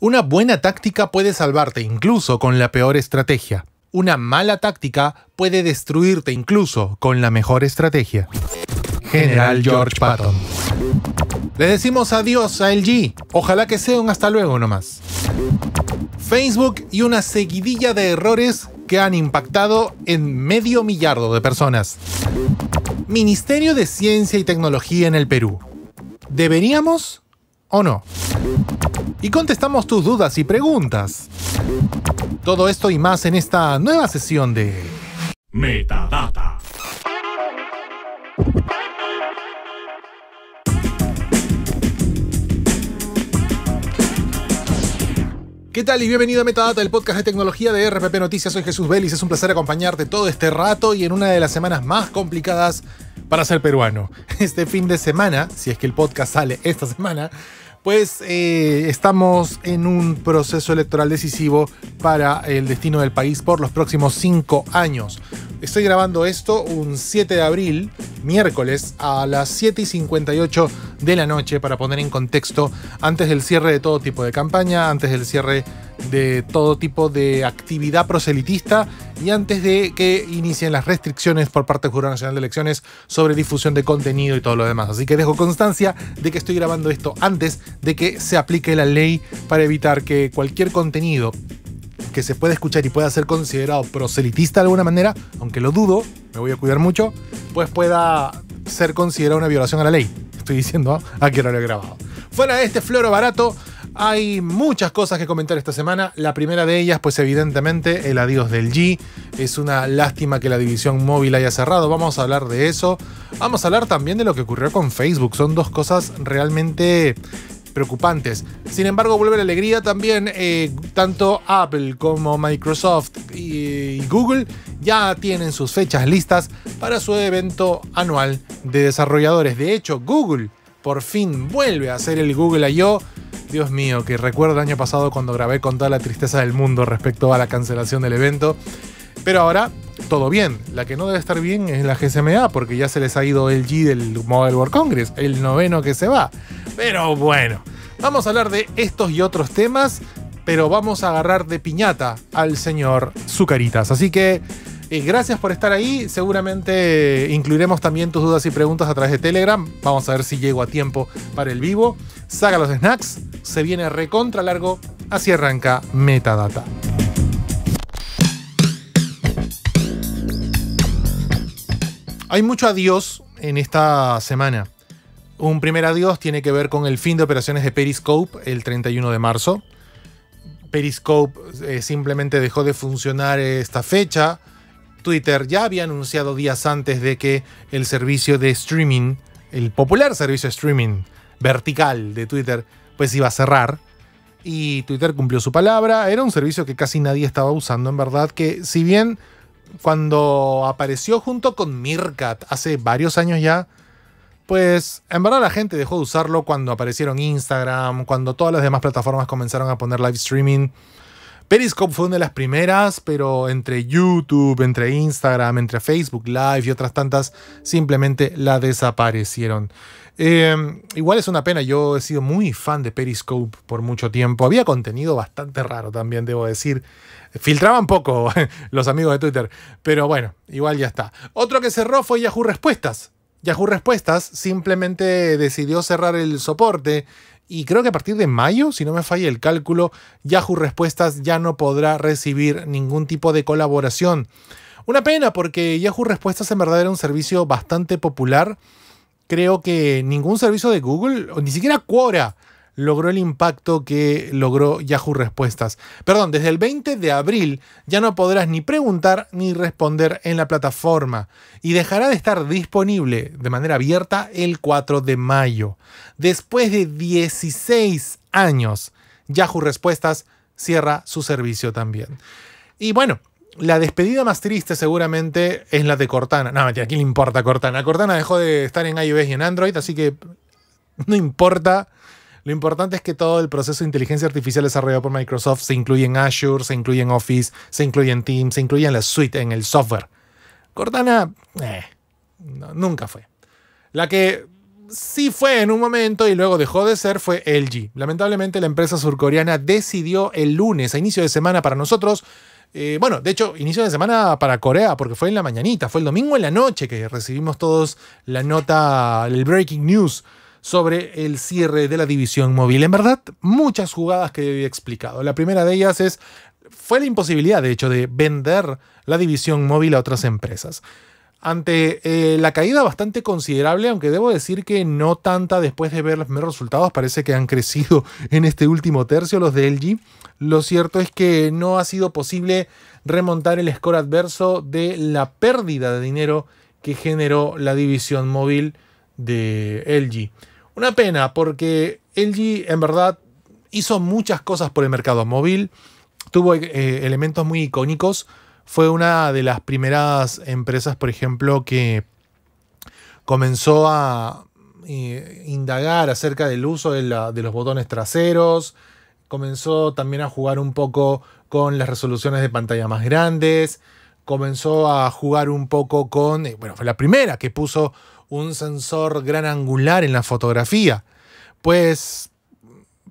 Una buena táctica puede salvarte incluso con la peor estrategia. Una mala táctica puede destruirte incluso con la mejor estrategia. General George Patton. Le decimos adiós a LG. Ojalá que sea un hasta luego nomás. Facebook y una seguidilla de errores que han impactado en medio millardo de personas. Ministerio de Ciencia y Tecnología en el Perú. ¿Deberíamos o no. Y contestamos tus dudas y preguntas. Todo esto y más en esta nueva sesión de Metadata. ¿Qué tal y bienvenido a Metadata, el podcast de tecnología de RPP Noticias? Soy Jesús Vélez, es un placer acompañarte todo este rato y en una de las semanas más complicadas para ser peruano. Este fin de semana, si es que el podcast sale esta semana, pues eh, estamos en un proceso electoral decisivo para el destino del país por los próximos cinco años. Estoy grabando esto un 7 de abril, miércoles, a las 7 y 58 de la noche para poner en contexto antes del cierre de todo tipo de campaña, antes del cierre de todo tipo de actividad proselitista y antes de que inicien las restricciones por parte del Jurado Nacional de Elecciones sobre difusión de contenido y todo lo demás. Así que dejo constancia de que estoy grabando esto antes de que se aplique la ley para evitar que cualquier contenido que se pueda escuchar y pueda ser considerado proselitista de alguna manera, aunque lo dudo, me voy a cuidar mucho, pues pueda ser considerado una violación a la ley. Estoy diciendo ¿ah? a quien lo he grabado. Fuera de este floro barato, hay muchas cosas que comentar esta semana. La primera de ellas, pues evidentemente, el adiós del G. Es una lástima que la división móvil haya cerrado. Vamos a hablar de eso. Vamos a hablar también de lo que ocurrió con Facebook. Son dos cosas realmente preocupantes. Sin embargo, vuelve la alegría también. Eh, tanto Apple como Microsoft y Google ya tienen sus fechas listas para su evento anual de desarrolladores. De hecho, Google por fin vuelve a ser el Google I.O. Dios mío, que recuerdo el año pasado cuando grabé con toda la tristeza del mundo respecto a la cancelación del evento. Pero ahora todo bien. La que no debe estar bien es la GSMA, porque ya se les ha ido el G del Mobile World Congress, el noveno que se va. Pero bueno, vamos a hablar de estos y otros temas, pero vamos a agarrar de piñata al señor Zucaritas. Así que eh, gracias por estar ahí. Seguramente eh, incluiremos también tus dudas y preguntas a través de Telegram. Vamos a ver si llego a tiempo para el vivo. Saca los snacks. Se viene recontra largo. Así arranca Metadata. Hay mucho adiós en esta semana. Un primer adiós tiene que ver con el fin de operaciones de Periscope el 31 de marzo. Periscope eh, simplemente dejó de funcionar esta fecha Twitter ya había anunciado días antes de que el servicio de streaming, el popular servicio de streaming vertical de Twitter, pues iba a cerrar. Y Twitter cumplió su palabra. Era un servicio que casi nadie estaba usando, en verdad, que si bien cuando apareció junto con Mirkat hace varios años ya, pues en verdad la gente dejó de usarlo cuando aparecieron Instagram, cuando todas las demás plataformas comenzaron a poner live streaming. Periscope fue una de las primeras, pero entre YouTube, entre Instagram, entre Facebook Live y otras tantas, simplemente la desaparecieron. Em, igual es una pena, yo he sido muy fan de Periscope por mucho tiempo. Había contenido bastante raro también, debo decir. Filtraban poco los amigos de Twitter, pero bueno, igual ya está. Otro que cerró fue Yahoo Respuestas. Yahoo Respuestas simplemente decidió cerrar el soporte y creo que a partir de mayo, si no me falla el cálculo, Yahoo Respuestas ya no podrá recibir ningún tipo de colaboración. Una pena porque Yahoo Respuestas en verdad era un servicio bastante popular. Creo que ningún servicio de Google, o ni siquiera Quora, logró el impacto que logró Yahoo Respuestas. Perdón, desde el 20 de abril ya no podrás ni preguntar ni responder en la plataforma y dejará de estar disponible de manera abierta el 4 de mayo. Después de 16 años, Yahoo Respuestas cierra su servicio también. Y bueno, la despedida más triste seguramente es la de Cortana. No, mentira, ¿a le importa Cortana? Cortana dejó de estar en iOS y en Android, así que no importa lo importante es que todo el proceso de inteligencia artificial desarrollado por Microsoft se incluye en Azure, se incluye en Office, se incluye en Teams, se incluye en la suite, en el software. Cortana, eh, nunca fue. La que sí fue en un momento y luego dejó de ser fue LG. Lamentablemente la empresa surcoreana decidió el lunes, a inicio de semana para nosotros, eh, bueno, de hecho, inicio de semana para Corea, porque fue en la mañanita, fue el domingo en la noche que recibimos todos la nota, el breaking news sobre el cierre de la división móvil. En verdad, muchas jugadas que he explicado. La primera de ellas es, fue la imposibilidad, de hecho, de vender la división móvil a otras empresas ante eh, la caída bastante considerable, aunque debo decir que no tanta después de ver los primeros resultados, parece que han crecido en este último tercio los de LG. Lo cierto es que no ha sido posible remontar el score adverso de la pérdida de dinero que generó la división móvil de LG. Una pena, porque LG en verdad hizo muchas cosas por el mercado móvil, tuvo eh, elementos muy icónicos, fue una de las primeras empresas, por ejemplo, que comenzó a eh, indagar acerca del uso de, de los botones traseros, comenzó también a jugar un poco con las resoluciones de pantalla más grandes, comenzó a jugar un poco con, eh, bueno, fue la primera que puso un sensor gran angular en la fotografía, pues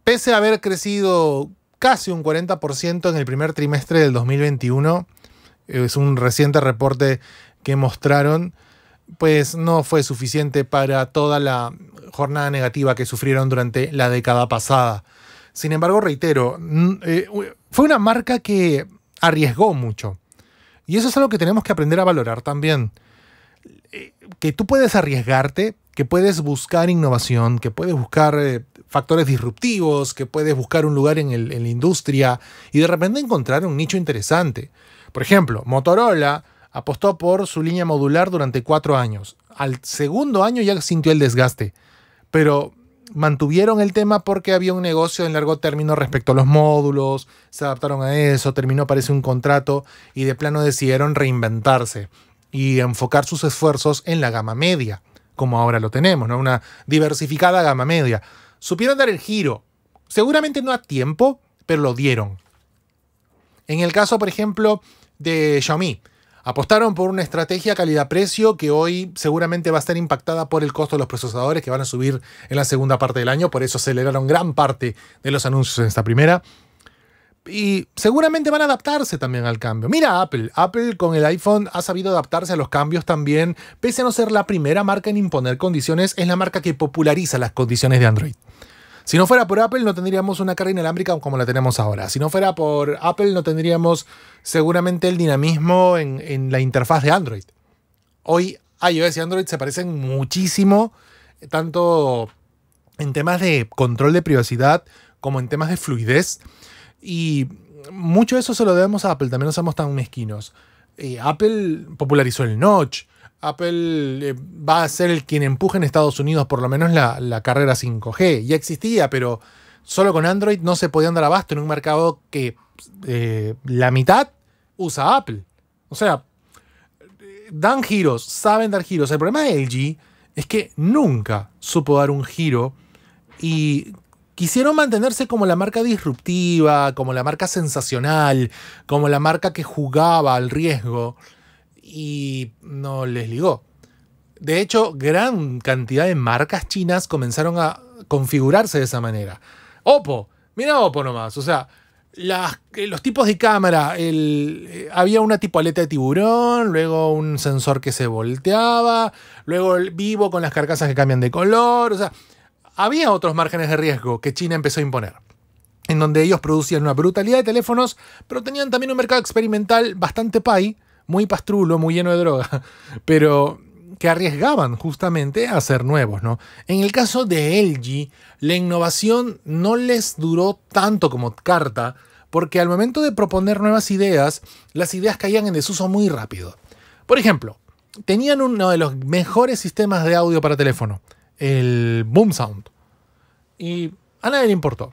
pese a haber crecido casi un 40% en el primer trimestre del 2021, es un reciente reporte que mostraron, pues no fue suficiente para toda la jornada negativa que sufrieron durante la década pasada. Sin embargo, reitero, eh, fue una marca que arriesgó mucho. Y eso es algo que tenemos que aprender a valorar también que tú puedes arriesgarte, que puedes buscar innovación, que puedes buscar eh, factores disruptivos, que puedes buscar un lugar en, en, la industria y de repente encontrar un nicho interesante. Por ejemplo, Motorola apostó por su línea modular durante cuatro años. Al segundo año ya sintió el desgaste, pero mantuvieron el tema porque había un negocio en largo término respecto a los módulos, se adaptaron a eso, terminó parece un contrato y de plano decidieron reinventarse y enfocar sus esfuerzos en la gama media, como ahora lo tenemos, ¿no? Una diversificada gama media. Supieron dar el giro, seguramente no a tiempo, pero lo dieron. En el caso, por ejemplo, de Xiaomi, apostaron por una estrategia calidad-precio que hoy seguramente va a estar impactada por el costo de los procesadores que van a subir en la segunda parte del año, por eso aceleraron gran parte de los anuncios en esta primera y seguramente van a adaptarse también al cambio. Mira Apple, Apple con el iPhone ha sabido adaptarse a los cambios también, pese a no ser la primera marca en imponer condiciones, es la marca que populariza las condiciones de Android. Si no fuera por Apple no tendríamos una carga inalámbrica como la tenemos ahora. Si no fuera por Apple no tendríamos seguramente el dinamismo en, en la interfaz de Android. Hoy iOS y Android se parecen muchísimo, eh, tanto en temas de control de privacidad como en temas de fluidez. Y mucho de eso se lo debemos a Apple, también no somos tan mezquinos. Eh, Apple popularizó el notch. Apple eh, va a ser el quien empuje en Estados Unidos por lo menos la, carrera 5G. Ya existía, pero solo con Android no se podía andar abasto en un mercado que eh, la mitad usa Apple. O sea, dan giros, saben dar giros. El problema de LG es que nunca supo dar un giro y quisieron mantenerse como la marca disruptiva, como la marca sensacional, como la marca que jugaba al riesgo y no les ligó. De hecho, gran cantidad de marcas chinas comenzaron a configurarse de esa manera. Oppo, mira Oppo nomás, o sea, eh, los tipos de cámara, eh, había una tipo aleta de tiburón, luego un sensor que se volteaba, luego el vivo con las carcasas que cambian de color, o sea, había otros márgenes de riesgo que China empezó a imponer, en donde ellos producían una brutalidad de teléfonos, pero tenían también un mercado experimental bastante pay, muy pastrulo, muy lleno de droga, pero que arriesgaban justamente a ser nuevos, ¿no? En el caso de LG, la innovación no les duró tanto como Carta, porque al momento de proponer nuevas ideas, las ideas caían en desuso muy rápido. Por ejemplo, tenían uno de los mejores sistemas de audio para teléfono, el boom sound. Y a nadie le importó.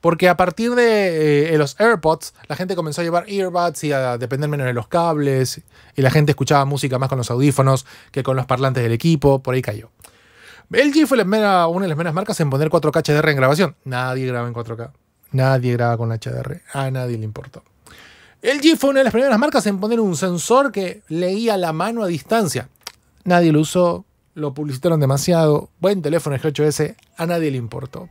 Porque a partir eh, de los AirPods, la gente comenzó a llevar earbuds y a depender menos de los cables. Y la gente escuchaba música más con los audífonos que con los parlantes del equipo. Por ahí cayó. LG fue una de las primeras marcas en poner 4K HDR en grabación. Nadie graba en 4K. Nadie graba con HDR. A nadie le importó. el LG fue una de las primeras marcas en poner un sensor que leía la mano a distancia. Nadie lo usó lo publicitaron demasiado, buen teléfono el G8S, a nadie le importó.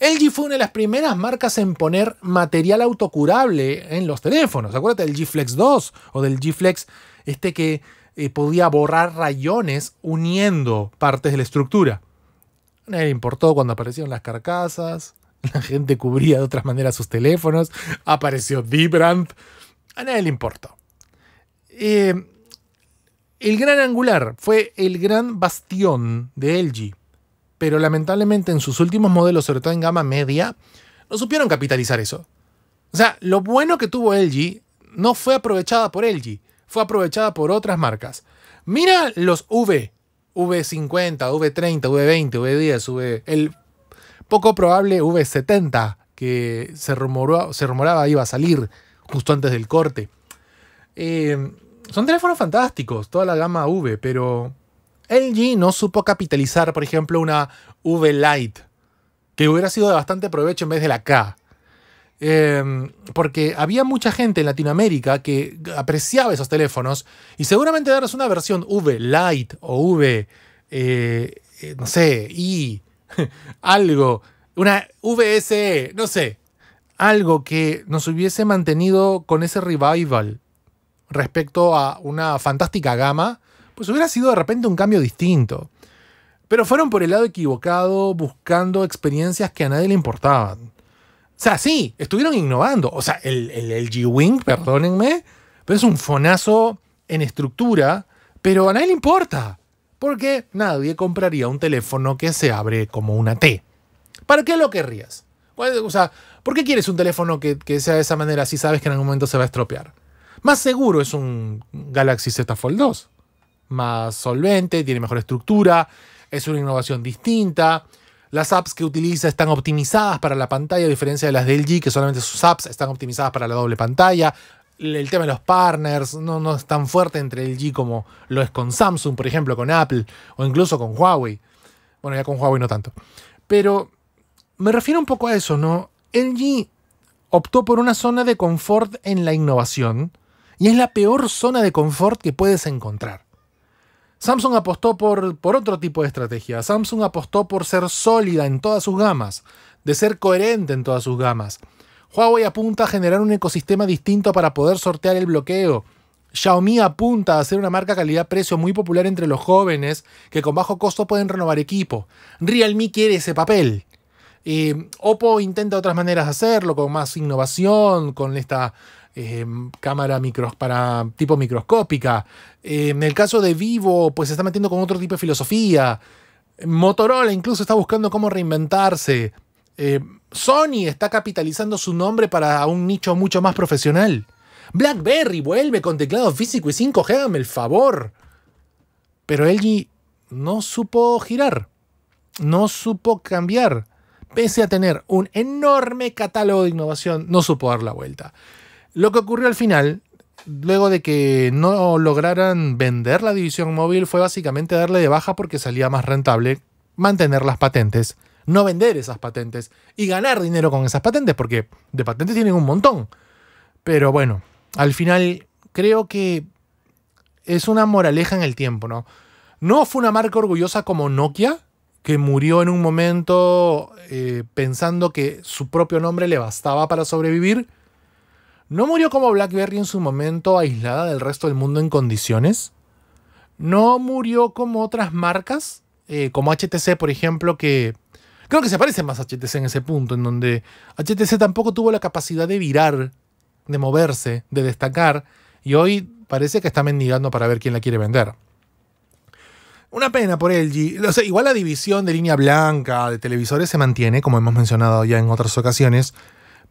G fue una de las primeras marcas en poner material autocurable en los teléfonos. Acuérdate del G Flex 2 o del G Flex este que eh, podía borrar rayones uniendo partes de la estructura. A nadie le importó cuando aparecieron las carcasas, la gente cubría de otras maneras sus teléfonos, apareció Dibrand. a nadie le importó. Eh, el gran angular fue el gran bastión de LG, pero lamentablemente en sus últimos modelos, sobre todo en gama media, no supieron capitalizar eso. O sea, lo bueno que tuvo LG no fue aprovechada por LG, fue aprovechada por otras marcas. Mira los V, V50, V30, V20, V10, V, el poco probable V70 que se, rumoró, se rumoraba iba a salir justo antes del corte. Eh, son teléfonos fantásticos, toda la gama V, pero LG no supo capitalizar, por ejemplo, una V Lite, que hubiera sido de bastante provecho en vez de la K. Em, porque había mucha gente en Latinoamérica que apreciaba esos teléfonos y seguramente darles una versión V Lite o V, eh, eh, no sé, I, algo, una VSE, no sé, algo que nos hubiese mantenido con ese revival respecto a una fantástica gama, pues hubiera sido de repente un cambio distinto. Pero fueron por el lado equivocado buscando experiencias que a nadie le importaban. O sea, sí, estuvieron innovando. O sea, el, G-Wing, perdónenme, pero es un fonazo en estructura, pero a nadie le importa. Porque nadie compraría un teléfono que se abre como una T. ¿Para qué lo querrías? Pues, o sea, ¿por qué quieres un teléfono que, que sea de esa manera si sabes que en algún momento se va a estropear? Más seguro es un Galaxy Z Fold 2. Más solvente, tiene mejor estructura, es una innovación distinta. Las apps que utiliza están optimizadas para la pantalla, a diferencia de las de LG, que solamente sus apps están optimizadas para la doble pantalla. El tema de los partners no, no es tan fuerte entre LG como lo es con Samsung, por ejemplo, con Apple o incluso con Huawei. Bueno, ya con Huawei no tanto. Pero me refiero un poco a eso, ¿no? LG optó por una zona de confort en la innovación y es la peor zona de confort que puedes encontrar. Samsung apostó por, por, otro tipo de estrategia. Samsung apostó por ser sólida en todas sus gamas, de ser coherente en todas sus gamas. Huawei apunta a generar un ecosistema distinto para poder sortear el bloqueo. Xiaomi apunta a ser una marca calidad-precio muy popular entre los jóvenes que con bajo costo pueden renovar equipo. Realme quiere ese papel. Eh, Oppo intenta otras maneras de hacerlo, con más innovación, con esta Em, cámara para tipo microscópica. Em, en el caso de Vivo, pues se está metiendo con otro tipo de filosofía. Motorola incluso está buscando cómo reinventarse. Em, Sony está capitalizando su nombre para un nicho mucho más profesional. BlackBerry vuelve con teclado físico y 5G, el favor. Pero LG no supo girar, no supo cambiar. Pese a tener un enorme catálogo de innovación, no supo dar la vuelta. Lo que ocurrió al final, luego de que no lograran vender la división móvil, fue básicamente darle de baja porque salía más rentable mantener las patentes, no vender esas patentes y ganar dinero con esas patentes, porque de patentes tienen un montón. Pero bueno, al final creo que es una moraleja en el tiempo, ¿no? No fue una marca orgullosa como Nokia, que murió en un momento eh, pensando que su propio nombre le bastaba para sobrevivir ¿No murió como BlackBerry en su momento aislada del resto del mundo en condiciones? ¿No murió como otras marcas? Eh, como HTC, por ejemplo, que creo que se parece más a HTC en ese punto, en donde HTC tampoco tuvo la capacidad de virar, de moverse, de destacar, y hoy parece que está mendigando para ver quién la quiere vender. Una pena por LG. O igual la división de línea blanca de televisores se mantiene, como hemos mencionado ya en otras ocasiones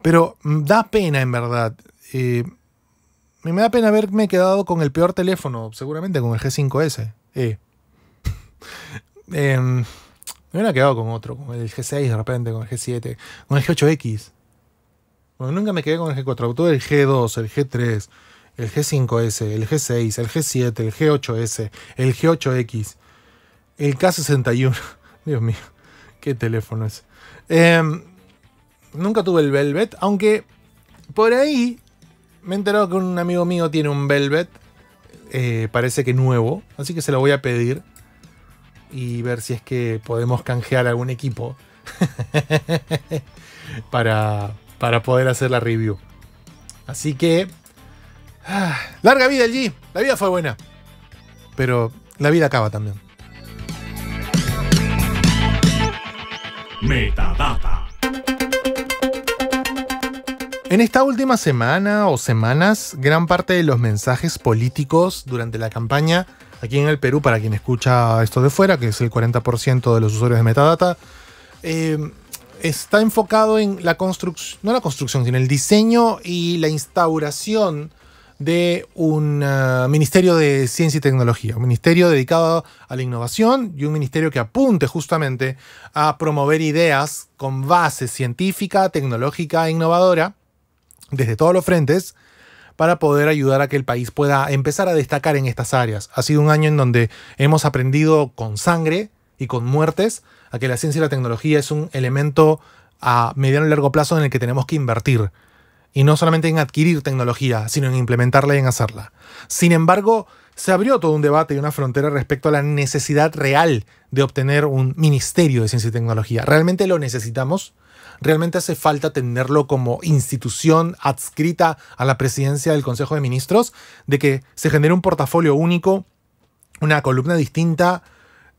pero da pena, en verdad. me da pena haberme quedado con el peor teléfono, seguramente con el G5S. me hubiera quedado con otro, con el G6 de repente, con el G7, con el G8X. Bueno, nunca me quedé con el G4, tuve el G2, el G3, el G5S, el G6, el G7, el G8S, el G8X, el K61. Dios mío, qué teléfono es. Eh, nunca tuve el Velvet, aunque por ahí me he enterado que un amigo mío tiene un Velvet, eh, parece que nuevo, así que se lo voy a pedir y ver si es que podemos canjear algún equipo para, para poder hacer la review. Así que... Ah, larga vida allí la vida fue buena, pero la vida acaba también. Metadata. En esta última semana o semanas, gran parte de los mensajes políticos durante la campaña aquí en el Perú, para quien escucha esto de fuera, que es el 40% de los usuarios de Metadata, eh, está enfocado en la construcción, no la construcción, sino el diseño y la instauración de un ah, Ministerio de Ciencia y Tecnología, un ministerio dedicado a la innovación y un ministerio que apunte justamente a promover ideas con base científica, tecnológica e innovadora desde todos los frentes para poder ayudar a que el país pueda empezar a destacar en estas áreas. Ha sido un año en donde hemos aprendido con sangre y con muertes a que la ciencia y la tecnología es un elemento a mediano y largo plazo en el que tenemos que invertir. Y no solamente en adquirir tecnología, sino en implementarla y en hacerla. Sin embargo, se abrió todo un debate y una frontera respecto a la necesidad real de obtener un ministerio de ciencia y tecnología. ¿Realmente lo necesitamos? realmente hace falta tenerlo como institución adscrita a la presidencia del Consejo de Ministros, de que se genere un portafolio único, una columna distinta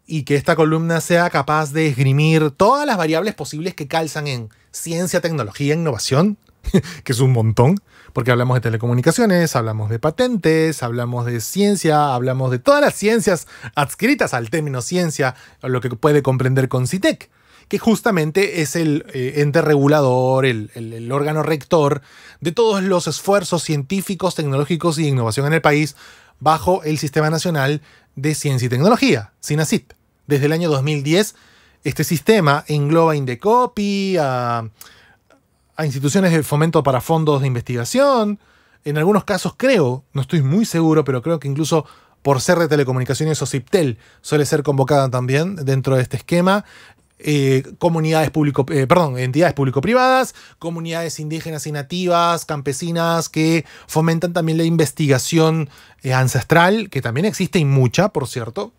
y que esta columna sea capaz de esgrimir todas las variables posibles que calzan en ciencia, tecnología, innovación, que es un montón, porque hablamos de telecomunicaciones, hablamos de patentes, hablamos de ciencia, hablamos de todas las ciencias adscritas al término ciencia, lo que puede comprender Concitec que justamente es el eh, ente regulador, el, órgano rector de todos los esfuerzos científicos, tecnológicos y innovación en el país bajo el Sistema Nacional de Ciencia y Tecnología, SINACIT. Desde el año 2010, este sistema engloba Indecopi, a, a instituciones de fomento para fondos de investigación, en algunos casos creo, no estoy muy seguro, pero creo que incluso por ser de telecomunicaciones o CIPTEL suele ser convocada también dentro de este esquema eh, comunidades público, eh, perdón, entidades público-privadas, comunidades indígenas y nativas, campesinas que fomentan también la investigación eh, ancestral, que también existe y mucha, por cierto.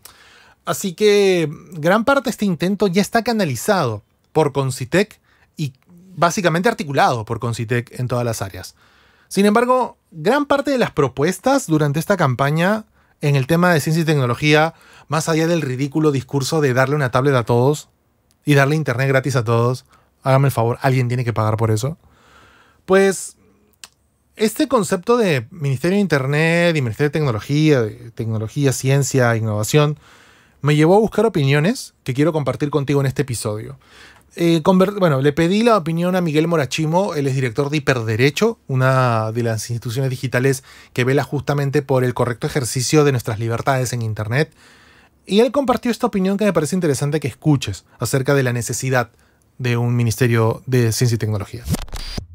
Así que gran parte de este intento ya está canalizado por Concitec y básicamente articulado por Concitec en todas las áreas. Sin embargo, gran parte de las propuestas durante esta campaña en el tema de ciencia y tecnología, más allá del ridículo discurso de darle una tablet a todos, y darle internet gratis a todos, hágame el favor, alguien tiene que pagar por eso. Pues este concepto de Ministerio de Internet y Ministerio de Tecnología, Tecnología, Ciencia, Innovación, me llevó a buscar opiniones que quiero compartir contigo en este episodio. Eh, bueno, le pedí la opinión a Miguel Morachimo, él es director de Hiperderecho, una de las instituciones digitales que vela justamente por el correcto ejercicio de nuestras libertades en Internet y él compartió esta opinión que me parece interesante que escuches acerca de la necesidad de un Ministerio de Ciencia y Tecnología.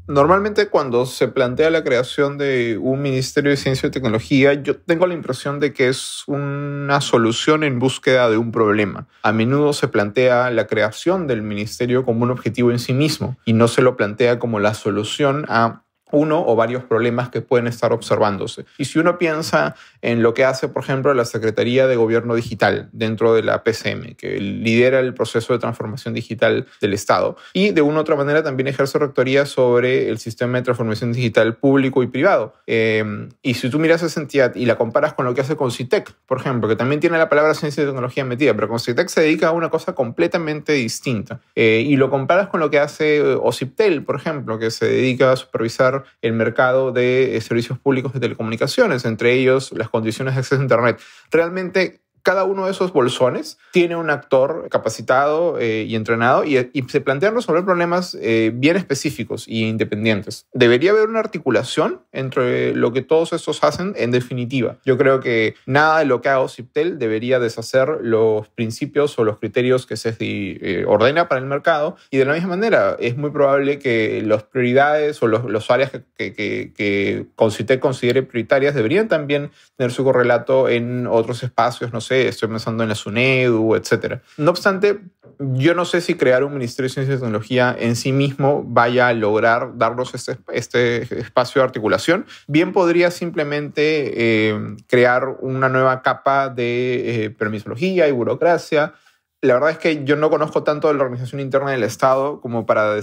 Normalmente cuando se plantea la creación de un Ministerio de Ciencia y Tecnología, yo tengo la impresión de que es una solución en búsqueda de un problema. A menudo se plantea la creación del Ministerio como un objetivo en sí mismo y no se lo plantea como la solución a uno o varios problemas que pueden estar observándose. Y si uno piensa en lo que hace, por ejemplo, la Secretaría de Gobierno Digital dentro de la PCM, que lidera el proceso de transformación digital del Estado, y de una u otra manera también ejerce rectoría sobre el sistema de transformación digital público y privado. Em, y si tú miras esa entidad y la comparas con lo que hace con Citec por ejemplo, que también tiene la palabra ciencia y tecnología metida, pero Citec se dedica a una cosa completamente distinta, eh, y lo comparas con lo que hace eh, OCIPTEL, por ejemplo, que se dedica a supervisar el mercado de eh, servicios públicos de telecomunicaciones, entre ellos las condiciones de acceso a Internet. Realmente cada uno de esos bolsones tiene un actor capacitado eh, y entrenado y, se plantean resolver problemas eh, bien específicos e independientes. Debería haber una articulación entre lo que todos estos hacen en definitiva. Yo creo que nada de lo que haga OCIPTEL debería deshacer los principios o los criterios que se eh, ordena para el mercado y de la misma manera es muy probable que las prioridades o los, los áreas que, que, considere prioritarias deberían también tener su correlato en otros espacios, no sé, estoy pensando en la SUNEDU, etc. No obstante, yo no sé si crear un Ministerio de Ciencia y Tecnología en sí mismo vaya a lograr darnos este, este espacio de articulación. Bien podría simplemente eh, crear una nueva capa de eh, permisología y burocracia. La verdad es que yo no conozco tanto de la organización interna del Estado como para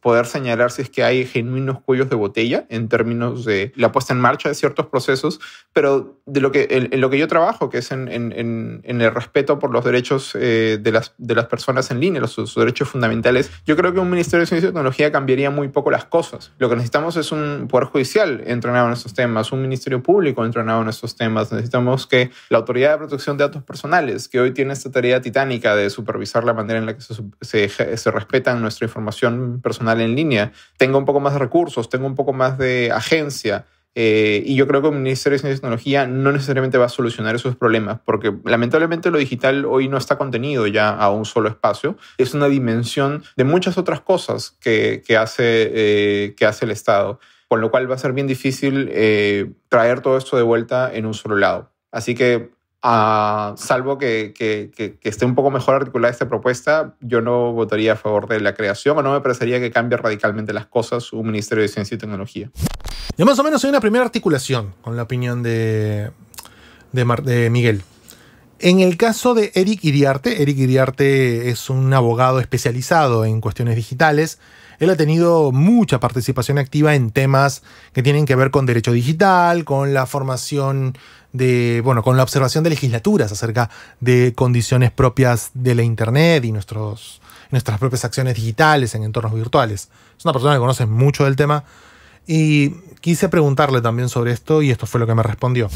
poder señalar si es que hay genuinos cuellos de botella en términos de la puesta en marcha de ciertos procesos, pero de lo que, en, lo que yo trabajo, que es en, el respeto por los derechos eh, de, las, de las personas en línea, los, sus derechos fundamentales, yo creo que un Ministerio de Ciencia y Tecnología cambiaría muy poco las cosas. Lo que necesitamos es un Poder Judicial entrenado en estos temas, un Ministerio Público entrenado en estos temas, necesitamos que la Autoridad de Protección de Datos Personales, que hoy tiene esta tarea titánica de supervisar la manera en la que se, se, se respeta nuestra información, personal en línea, tenga un poco más de recursos, tenga un poco más de agencia. Eh, y yo creo que el Ministerio de Ciencia y Tecnología no necesariamente va a solucionar esos problemas, porque lamentablemente lo digital hoy no está contenido ya a un solo espacio. Es una dimensión de muchas otras cosas que, hace, eh, que hace el Estado, con lo cual va a ser bien difícil eh, traer todo esto de vuelta en un solo lado. Así que Ah, salvo que, esté un poco mejor articulada esta propuesta, yo no votaría a favor de la creación o no me parecería que cambie radicalmente las cosas un Ministerio de Ciencia y Tecnología. Yo más o menos hay una primera articulación con la opinión de, de, de Miguel. En el caso de Eric Iriarte, Eric Iriarte es un abogado especializado en cuestiones digitales. Él ha tenido mucha participación activa en temas que tienen que ver con derecho digital, con la formación de, bueno, con la observación de legislaturas acerca de condiciones propias de la Internet y nuestros, nuestras propias acciones digitales en entornos virtuales. Es una persona que conoce mucho del tema y Quise preguntarle también sobre esto y esto fue lo que me respondió.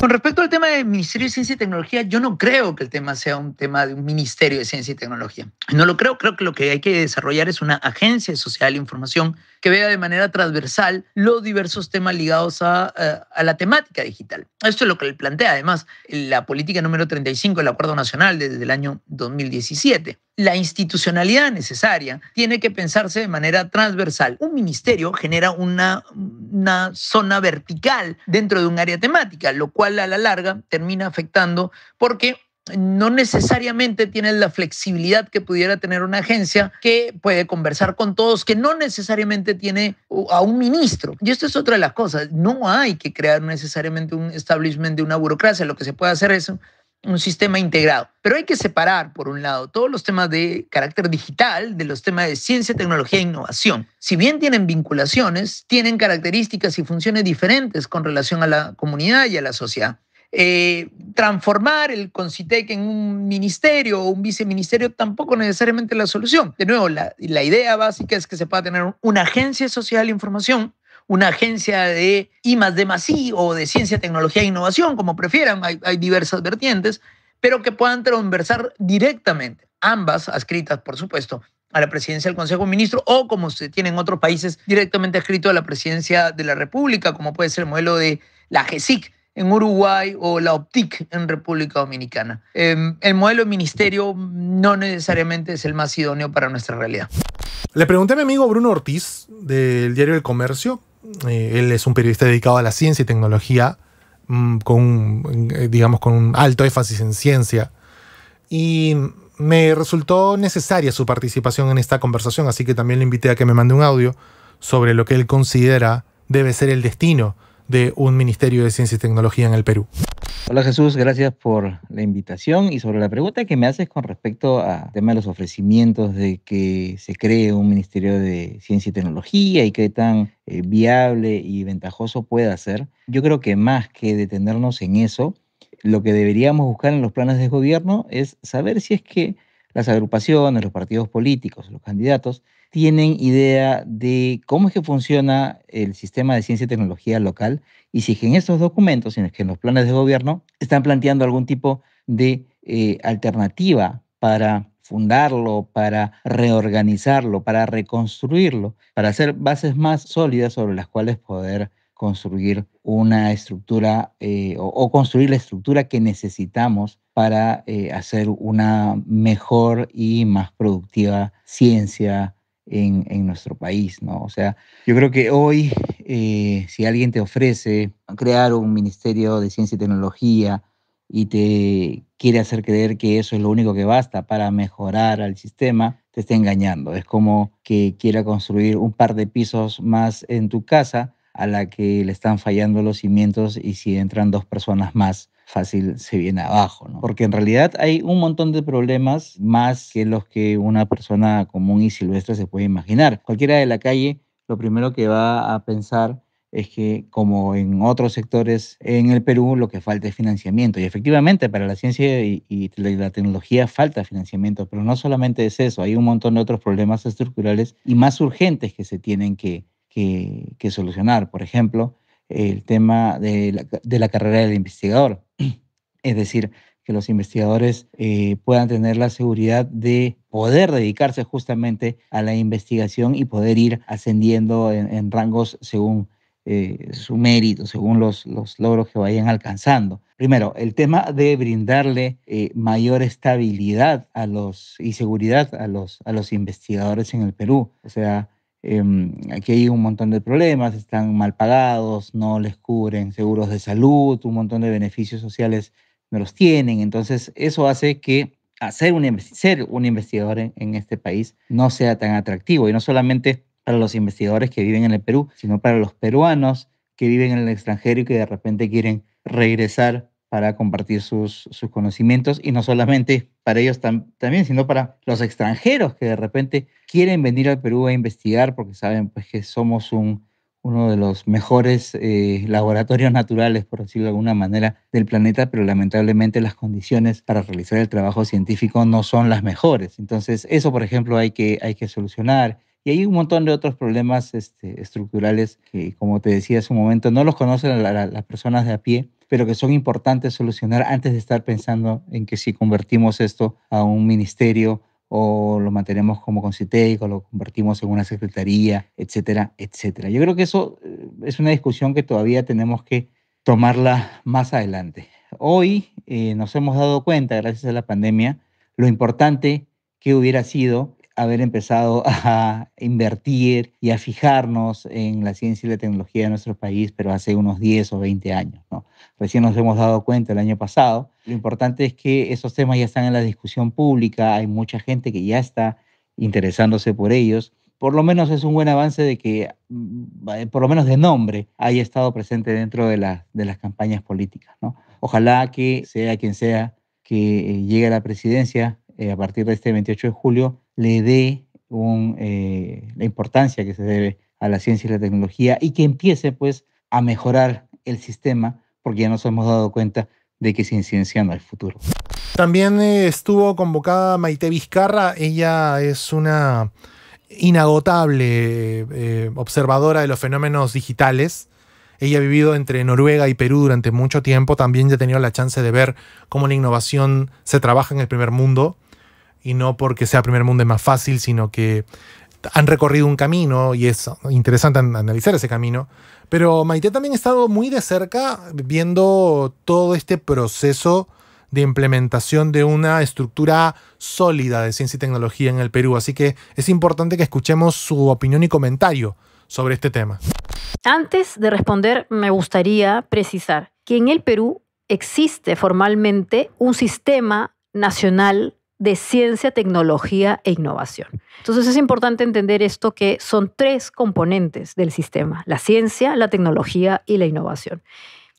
Con respecto al tema del Ministerio de Ciencia y Tecnología, yo no creo que el tema sea un tema de un Ministerio de Ciencia y Tecnología. No lo creo, creo que lo que hay que desarrollar es una agencia social de información que vea de manera transversal los diversos temas ligados a, eh, la temática digital. Esto es lo que le plantea además la política número 35 del Acuerdo Nacional desde el año 2017 la institucionalidad necesaria tiene que pensarse de manera transversal. Un ministerio genera una, una zona vertical dentro de un área temática, lo cual a la larga termina afectando porque no necesariamente tiene la flexibilidad que pudiera tener una agencia que puede conversar con todos, que no necesariamente tiene a un ministro. Y esto es otra de las cosas. No hay que crear necesariamente un establishment de una burocracia. Lo que se puede hacer es un sistema integrado. Pero hay que separar, por un lado, todos los temas de carácter digital de los temas de ciencia, tecnología e innovación. Si bien tienen vinculaciones, tienen características y funciones diferentes con relación a la comunidad y a la sociedad. Eh, transformar el CONCITEC en un ministerio o un viceministerio tampoco necesariamente es la solución. De nuevo, la, la idea básica es que se pueda tener una agencia social de información una agencia de I más D o de ciencia, tecnología e innovación, como prefieran, hay, diversas vertientes, pero que puedan transversar directamente, ambas adscritas, por supuesto, a la presidencia del Consejo de Ministros o como se tiene en otros países directamente escrito a la presidencia de la República, como puede ser el modelo de la GESIC en Uruguay o la OPTIC en República Dominicana. Em, el modelo de ministerio no necesariamente es el más idóneo para nuestra realidad. Le pregunté a mi amigo Bruno Ortiz del diario del Comercio eh, él es un periodista dedicado a la ciencia y tecnología, mm, con eh, digamos, con un alto énfasis en ciencia. Y me resultó necesaria su participación en esta conversación, así que también le invité a que me mande un audio sobre lo que él considera debe ser el destino de un Ministerio de Ciencia y Tecnología en el Perú. Hola Jesús, gracias por la invitación y sobre la pregunta que me haces con respecto al tema de los ofrecimientos de que se cree un Ministerio de Ciencia y Tecnología y qué tan eh, viable y ventajoso pueda ser, yo creo que más que detenernos en eso, lo que deberíamos buscar en los planes de gobierno es saber si es que las agrupaciones, los partidos políticos, los candidatos, tienen idea de cómo es que funciona el sistema de ciencia y tecnología local y si en estos documentos, en los planes de gobierno, están planteando algún tipo de eh, alternativa para fundarlo, para reorganizarlo, para reconstruirlo, para hacer bases más sólidas sobre las cuales poder construir una estructura eh, o, construir la estructura que necesitamos para eh, hacer una mejor y más productiva ciencia en, nuestro país, ¿no? O sea, yo creo que hoy, eh, si alguien te ofrece crear un ministerio de ciencia y tecnología y te quiere hacer creer que eso es lo único que basta para mejorar al sistema, te está engañando. Es como que quiera construir un par de pisos más en tu casa a la que le están fallando los cimientos y si entran dos personas más fácil se viene abajo, ¿no? Porque en realidad hay un montón de problemas más que los que una persona común y silvestre se puede imaginar. Cualquiera de la calle lo primero que va a pensar es que, como en otros sectores en el Perú, lo que falta es financiamiento. Y efectivamente, para la ciencia y, la tecnología falta financiamiento, pero no solamente es eso, hay un montón de otros problemas estructurales y más urgentes que se tienen que, que, que solucionar. Por ejemplo, el tema de la, de la carrera del investigador es decir, que los investigadores eh, puedan tener la seguridad de poder dedicarse justamente a la investigación y poder ir ascendiendo en, rangos según eh, su mérito, según los, logros que vayan alcanzando. Primero, el tema de brindarle eh, mayor estabilidad a los, y seguridad a los, a los investigadores en el Perú. O sea, em, aquí hay un montón de problemas, están mal pagados, no les cubren seguros de salud, un montón de beneficios sociales no los tienen. Entonces, eso hace que hacer un, ser un investigador en, este país no sea tan atractivo. Y no solamente para los investigadores que viven en el Perú, sino para los peruanos que viven en el extranjero y que de repente quieren regresar para compartir sus, sus conocimientos y no solamente para ellos también, sino para los extranjeros que de repente quieren venir al Perú a investigar porque saben pues, que somos un uno de los mejores eh, laboratorios naturales, por decirlo de alguna manera, del planeta, pero lamentablemente las condiciones para realizar el trabajo científico no son las mejores. Entonces, eso, por ejemplo, hay que, hay que solucionar. Y hay un montón de otros problemas este, estructurales que, como te decía hace un momento, no los conocen las personas de a pie, pero que son importantes solucionar antes de estar pensando en que si convertimos esto a un ministerio, o lo mantenemos como concité, o lo convertimos en una secretaría, etcétera, etcétera. Yo creo que eso eh, es una discusión que todavía tenemos que tomarla más adelante. Hoy eh, nos hemos dado cuenta, gracias a la pandemia, lo importante que hubiera sido haber empezado a invertir y a fijarnos en la ciencia y la tecnología de nuestro país, pero hace unos 10 o 20 años. Recién nos hemos dado cuenta el año pasado. Lo importante es que esos temas ya están en la discusión pública, hay mucha gente que ya está interesándose por ellos. Por lo menos es un buen avance de que, mm, por lo menos de nombre, haya estado presente dentro de, de las campañas políticas. Ojalá que sea quien sea que llegue a la presidencia eh, a partir de este 28 de julio, le dé eh, la importancia que se debe a la ciencia y la tecnología y que empiece pues a mejorar el sistema porque ya nos hemos dado cuenta de que sin ciencia no hay futuro. También estuvo convocada Maite Vizcarra, ella es una inagotable eh, observadora de los fenómenos digitales. Ella ha vivido entre Noruega y Perú durante mucho tiempo, también ya ha tenido la chance de ver cómo la innovación se trabaja en el primer mundo y no porque sea primer mundo es más fácil, sino que han recorrido un camino y es interesante analizar ese camino. Pero Maite también ha estado muy de cerca viendo todo este proceso de implementación de una estructura sólida de ciencia y tecnología en el Perú. Así que es importante que escuchemos su opinión y comentario sobre este tema. Antes de responder, me gustaría precisar que en el Perú existe formalmente un sistema nacional de ciencia, tecnología e innovación. Entonces es importante entender esto que son tres componentes del sistema, la ciencia, la tecnología y la innovación.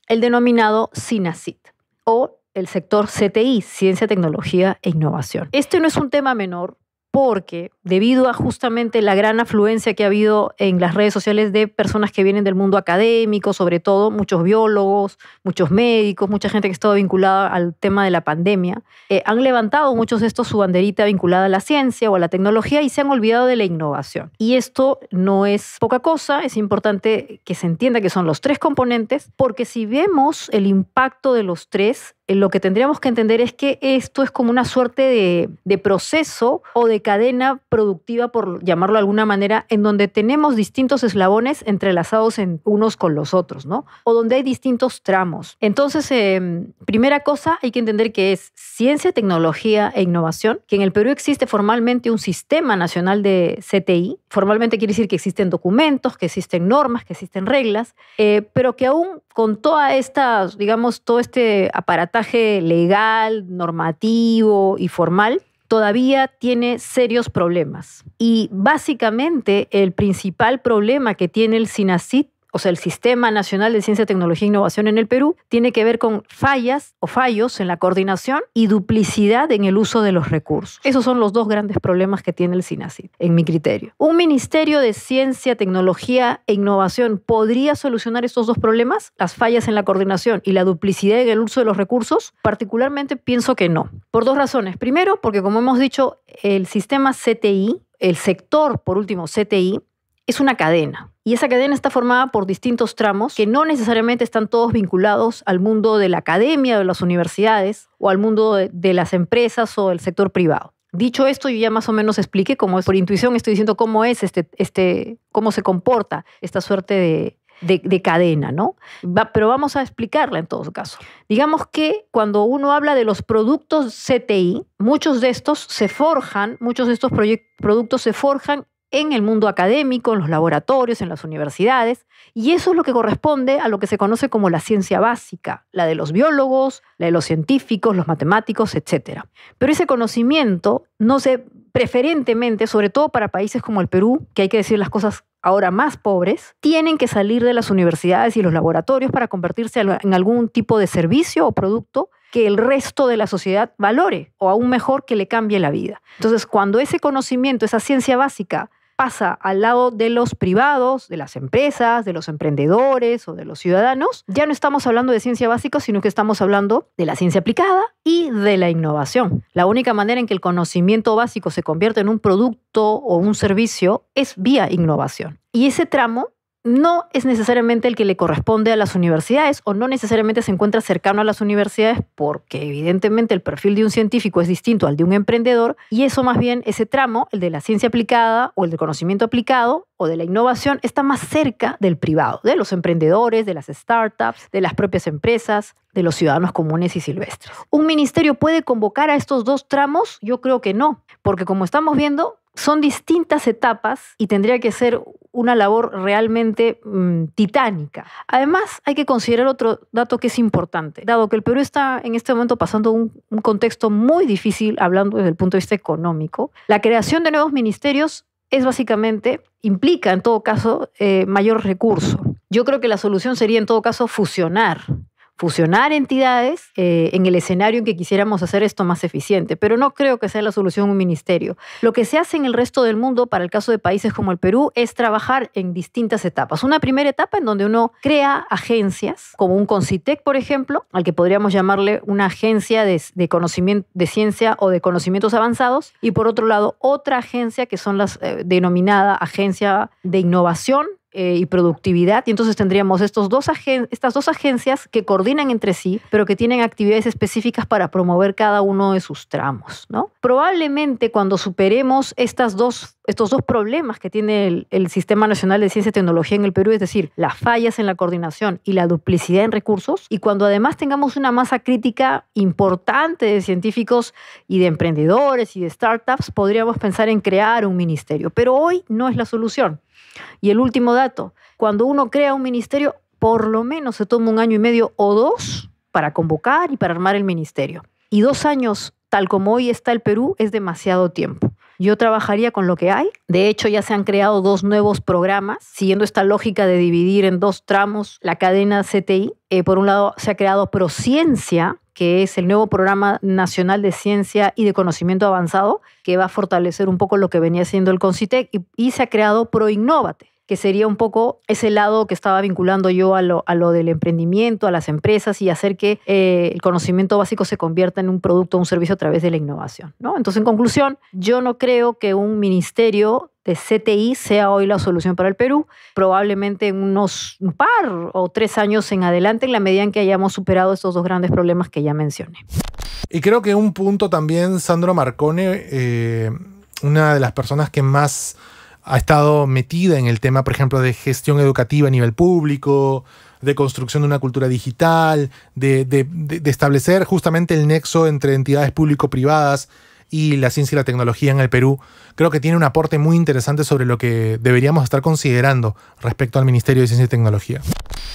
El denominado CINACIT o el sector CTI, Ciencia, Tecnología e Innovación. Este no es un tema menor porque debido a justamente la gran afluencia que ha habido en las redes sociales de personas que vienen del mundo académico, sobre todo muchos biólogos, muchos médicos, mucha gente que está vinculada al tema de la pandemia, eh, han levantado muchos de estos su banderita vinculada a la ciencia o a la tecnología y se han olvidado de la innovación. Y esto no es poca cosa, es importante que se entienda que son los tres componentes, porque si vemos el impacto de los tres, eh, lo que tendríamos que entender es que esto es como una suerte de, proceso o de cadena productiva, por llamarlo de alguna manera, en donde tenemos distintos eslabones entrelazados en unos con los otros, ¿no? O donde hay distintos tramos. Entonces, em, primera cosa, hay que entender que es ciencia, tecnología e innovación, que en el Perú existe formalmente un sistema nacional de CTI. Formalmente quiere decir que existen documentos, que existen normas, que existen reglas, eh, pero que aún con toda esta, digamos, todo este aparato legal, normativo y formal todavía tiene serios problemas. Y básicamente el principal problema que tiene el SINACIT o sea, el Sistema Nacional de Ciencia, Tecnología e Innovación en el Perú, tiene que ver con fallas o fallos en la coordinación y duplicidad en el uso de los recursos. Esos son los dos grandes problemas que tiene el SINACID, en mi criterio. ¿Un Ministerio de Ciencia, Tecnología e Innovación podría solucionar estos dos problemas, las fallas en la coordinación y la duplicidad en el uso de los recursos? Particularmente pienso que no, por dos razones. Primero, porque como hemos dicho, el sistema CTI, el sector, por último, CTI, es una cadena. Y esa cadena está formada por distintos tramos que no necesariamente están todos vinculados al mundo de la academia, de las universidades o al mundo de, las empresas o del sector privado. Dicho esto, yo ya más o menos expliqué cómo es, por intuición estoy diciendo cómo es este, este, cómo se comporta esta suerte de, cadena, ¿no? pero vamos a explicarla en todo caso. Digamos que cuando uno habla de los productos CTI, muchos de estos se forjan, muchos de estos productos se forjan en el mundo académico, en los laboratorios, en las universidades, y eso es lo que corresponde a lo que se conoce como la ciencia básica, la de los biólogos, la de los científicos, los matemáticos, etc. Pero ese conocimiento no se preferentemente, sobre todo para países como el Perú, que hay que decir las cosas ahora más pobres, tienen que salir de las universidades y los laboratorios para convertirse en algún tipo de servicio o producto que el resto de la sociedad valore, o aún mejor, que le cambie la vida. Entonces, cuando ese conocimiento, esa ciencia básica, pasa al lado de los privados, de las empresas, de los emprendedores o de los ciudadanos, ya no estamos hablando de ciencia básica, sino que estamos hablando de la ciencia aplicada y de la innovación. La única manera en que el conocimiento básico se convierte en un producto o un servicio es vía innovación. Y ese tramo no es necesariamente el que le corresponde a las universidades o no necesariamente se encuentra cercano a las universidades porque evidentemente el perfil de un científico es distinto al de un emprendedor y eso más bien ese tramo, el de la ciencia aplicada o el del conocimiento aplicado o de la innovación, está más cerca del privado, de los emprendedores, de las startups, de las propias empresas, de los ciudadanos comunes y silvestres. ¿Un ministerio puede convocar a estos dos tramos? Yo creo que no, porque como estamos viendo, son distintas etapas y tendría que ser una labor realmente mm, titánica. Además, hay que considerar otro dato que es importante. Dado que el Perú está en este momento pasando un, contexto muy difícil, hablando desde el punto de vista económico, la creación de nuevos ministerios es básicamente, implica en todo caso, eh, mayor recurso. Yo creo que la solución sería en todo caso fusionar fusionar entidades eh, en el escenario en que quisiéramos hacer esto más eficiente, pero no creo que sea la solución un ministerio. Lo que se hace en el resto del mundo, para el caso de países como el Perú, es trabajar en distintas etapas. Una primera etapa en donde uno crea agencias, como un Concitec, por ejemplo, al que podríamos llamarle una agencia de, de ciencia o de conocimientos avanzados, y por otro lado otra agencia que son las denominadas eh, denominada Agencia de Innovación eh, y productividad. Y entonces tendríamos estos dos estas dos agencias que coordinan entre sí, pero que tienen actividades específicas para promover cada uno de sus tramos. ¿no? Probablemente cuando superemos estas dos, estos dos problemas que tiene el Sistema Nacional de Ciencia y Tecnología en el Perú, es decir, las fallas en la coordinación y la duplicidad en recursos, y cuando además tengamos una masa crítica importante de científicos y de emprendedores y de startups, podríamos pensar en crear un ministerio. Pero hoy no es la solución. Y el último dato, cuando uno crea un ministerio, por lo menos se toma un año y medio o dos para convocar y para armar el ministerio. Y dos años, tal como hoy está el Perú, es demasiado tiempo. Yo trabajaría con lo que hay. De hecho, ya se han creado dos nuevos programas, siguiendo esta lógica de dividir en dos tramos la cadena CTI. Eh, por un lado, se ha creado Prociencia, que es el nuevo programa nacional de ciencia y de conocimiento avanzado, que va a fortalecer un poco lo que venía siendo el CONCITEC, y, y se ha creado ProInnovate que sería un poco ese lado que estaba vinculando yo a lo, del emprendimiento, a las empresas y hacer que eh, el conocimiento básico se convierta en un producto, un servicio a través de la innovación. ¿no? Entonces, en conclusión, yo no creo que un ministerio de CTI sea hoy la solución para el Perú, probablemente en unos un par o tres años en adelante, en la medida en que hayamos superado estos dos grandes problemas que ya mencioné. Y creo que un punto también, Sandro Marcone, eh, una de las personas que más ha estado metida en el tema, por ejemplo, de gestión educativa a nivel público, de construcción de una cultura digital, de, establecer justamente el nexo entre entidades público-privadas y la ciencia y la tecnología en el Perú, creo que tiene un aporte muy interesante sobre lo que deberíamos estar considerando respecto al Ministerio de Ciencia y Tecnología.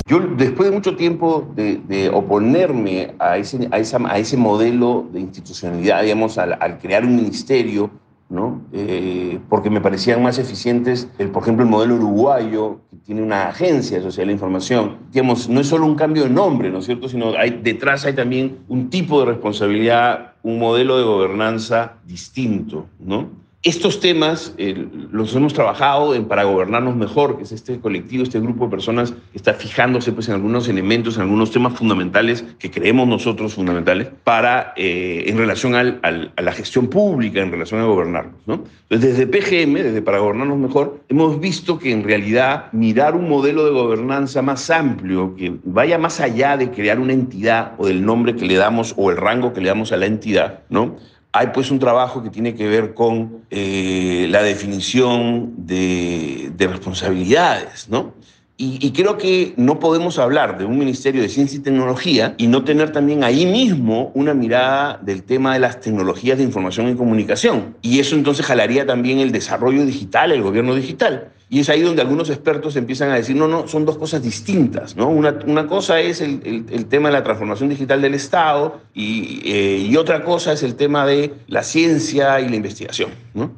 Yo, después de mucho tiempo de, oponerme a ese, modelo de institucionalidad, digamos, al crear un ministerio ¿no? Eh, porque me parecían más eficientes, el, por ejemplo, el modelo uruguayo, que tiene una agencia social de información. Digamos, no es solo un cambio de nombre, ¿no es cierto?, sino hay, detrás hay también un tipo de responsabilidad, un modelo de gobernanza distinto, ¿no? Estos temas eh, los hemos trabajado en Para Gobernarnos Mejor, que es este colectivo, este grupo de personas que está fijándose pues, en algunos elementos, en algunos temas fundamentales que creemos nosotros fundamentales para, eh, en relación a la gestión pública, en relación a gobernarnos. desde PGM, desde Para Gobernarnos Mejor, hemos visto que en realidad mirar un modelo de gobernanza más amplio, que vaya más allá de crear una entidad o del nombre que le damos o el rango que le damos a la entidad, ¿no? Hay pues un trabajo que tiene que ver con eh, la definición de, responsabilidades, ¿no? y, creo que no podemos hablar de un Ministerio de Ciencia y Tecnología y no tener también ahí mismo una mirada del tema de las tecnologías de información y comunicación. Y eso entonces jalaría también el desarrollo digital, el gobierno digital. Y es ahí donde algunos expertos empiezan a decir, no, no, son dos cosas distintas, ¿no? Una, una cosa es el, el, tema de la transformación digital del Estado eh, y, otra cosa es el tema de la ciencia y la investigación, ¿no?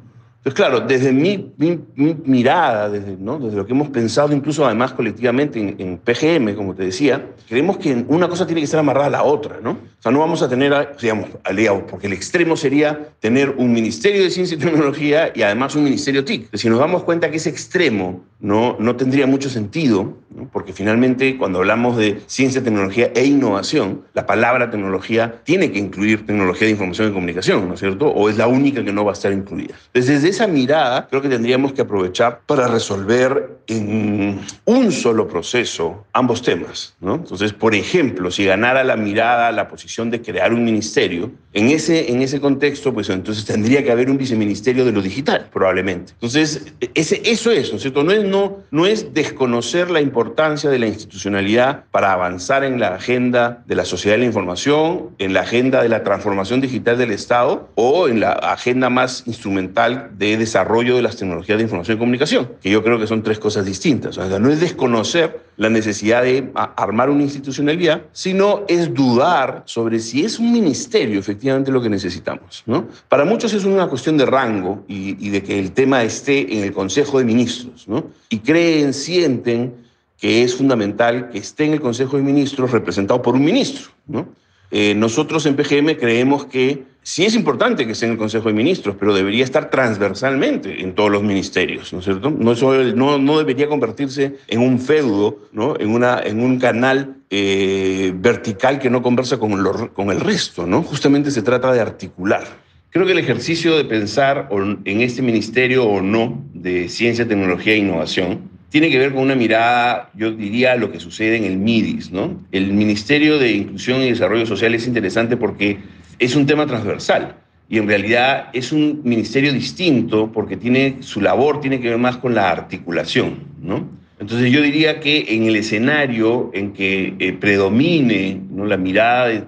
Entonces, claro, desde mi, mi, mirada, desde, ¿no? desde lo que hemos pensado incluso además colectivamente en, en, PGM, como te decía, creemos que una cosa tiene que estar amarrada a la otra, ¿no? O sea, no vamos a tener, digamos, aliados, porque el extremo sería tener un Ministerio de Ciencia y Tecnología y además un Ministerio TIC. Si nos damos cuenta que ese extremo no, no tendría mucho sentido, porque finalmente cuando hablamos de ciencia, tecnología e innovación, la palabra tecnología tiene que incluir tecnología de información y comunicación, ¿no es cierto? O es la única que no va a estar incluida. Entonces, desde esa mirada, creo que tendríamos que aprovechar para resolver en un solo proceso ambos temas, ¿no? Entonces, por ejemplo, si ganara la mirada, la posición, de crear un ministerio, en ese, en ese contexto, pues entonces tendría que haber un viceministerio de lo digital, probablemente. Entonces, ese, eso es, ¿no es cierto? No es, no, no es desconocer la importancia de la institucionalidad para avanzar en la agenda de la sociedad de la información, en la agenda de la transformación digital del Estado o en la agenda más instrumental de desarrollo de las tecnologías de información y comunicación, que yo creo que son tres cosas distintas. O sea, no es desconocer la necesidad de armar una institucionalidad, sino es dudar sobre sobre si es un ministerio efectivamente lo que necesitamos. ¿no? Para muchos es una cuestión de rango y, de que el tema esté en el Consejo de Ministros. ¿no? Y creen, sienten que es fundamental que esté en el Consejo de Ministros representado por un ministro. ¿no? Eh, nosotros en PGM creemos que sí es importante que esté en el Consejo de Ministros, pero debería estar transversalmente en todos los ministerios, ¿no es cierto? No, no, no debería convertirse en un feudo, ¿no? en, una, en un canal eh, vertical que no conversa con, con el resto, ¿no? Justamente se trata de articular. Creo que el ejercicio de pensar en este ministerio o no de ciencia, tecnología e innovación tiene que ver con una mirada, yo diría, a lo que sucede en el MIDIS, ¿no? El Ministerio de Inclusión y Desarrollo Social es interesante porque es un tema transversal y en realidad es un ministerio distinto porque tiene, su labor tiene que ver más con la articulación, ¿no? Entonces yo diría que en el escenario en que eh, predomine ¿no? la mirada de,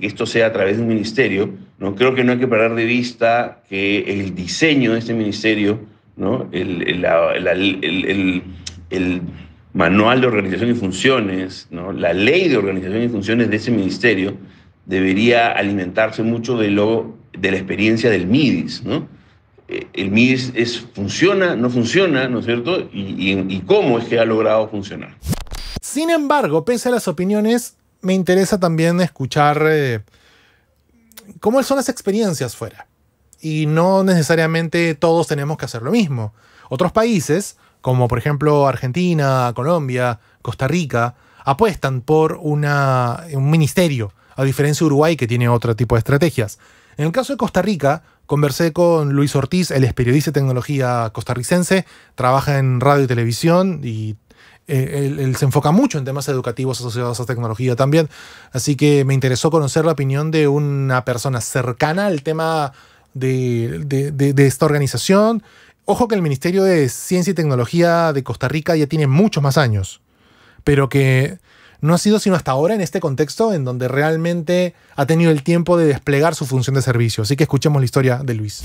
que esto sea a través de un ministerio, ¿no? creo que no hay que perder de vista que el diseño de este ministerio, ¿no? el, el manual de organización y funciones, ¿no? la ley de organización y funciones de ese ministerio, debería alimentarse mucho de, lo, de la experiencia del MIDIS, eh, El MIDIS es, funciona, no funciona, ¿no es cierto? Y, cómo es que ha logrado funcionar. Sin embargo, pese a las opiniones, me interesa también escuchar eh, cómo son las experiencias fuera. Y no necesariamente todos tenemos que hacer lo mismo. Otros países, como por ejemplo Argentina, Colombia, Costa Rica, apuestan por un ministerio a diferencia de Uruguay que tiene otro tipo de estrategias. En el caso de Costa Rica, conversé con Luis Ortiz, el es periodista de tecnología costarricense, trabaja en radio y televisión y eh, él, se enfoca mucho en temas educativos asociados a tecnología también. Así que me interesó conocer la opinión de una persona cercana al tema de esta organización. Ojo que el Ministerio de Ciencia y Tecnología de Costa Rica ya tiene muchos más años, pero que no ha sido sino hasta ahora en este contexto en donde realmente ha tenido el tiempo de desplegar su función de servicio. Así que escuchemos la historia de Luis.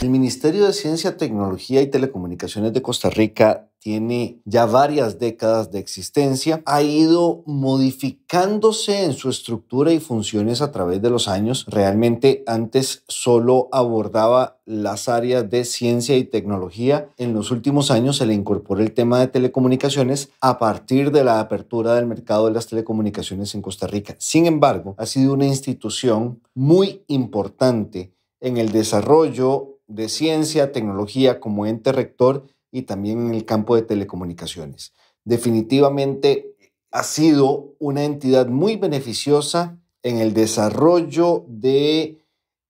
El Ministerio de Ciencia, Tecnología y Telecomunicaciones de Costa Rica tiene ya varias décadas de existencia, ha ido modificándose en su estructura y funciones a través de los años. Realmente antes solo abordaba las áreas de ciencia y tecnología. En los últimos años se le incorporó el tema de telecomunicaciones a partir de la apertura del mercado de las telecomunicaciones en Costa Rica. Sin embargo, ha sido una institución muy importante en el desarrollo de ciencia, tecnología como ente rector y también en el campo de telecomunicaciones. Definitivamente ha sido una entidad muy beneficiosa en el desarrollo de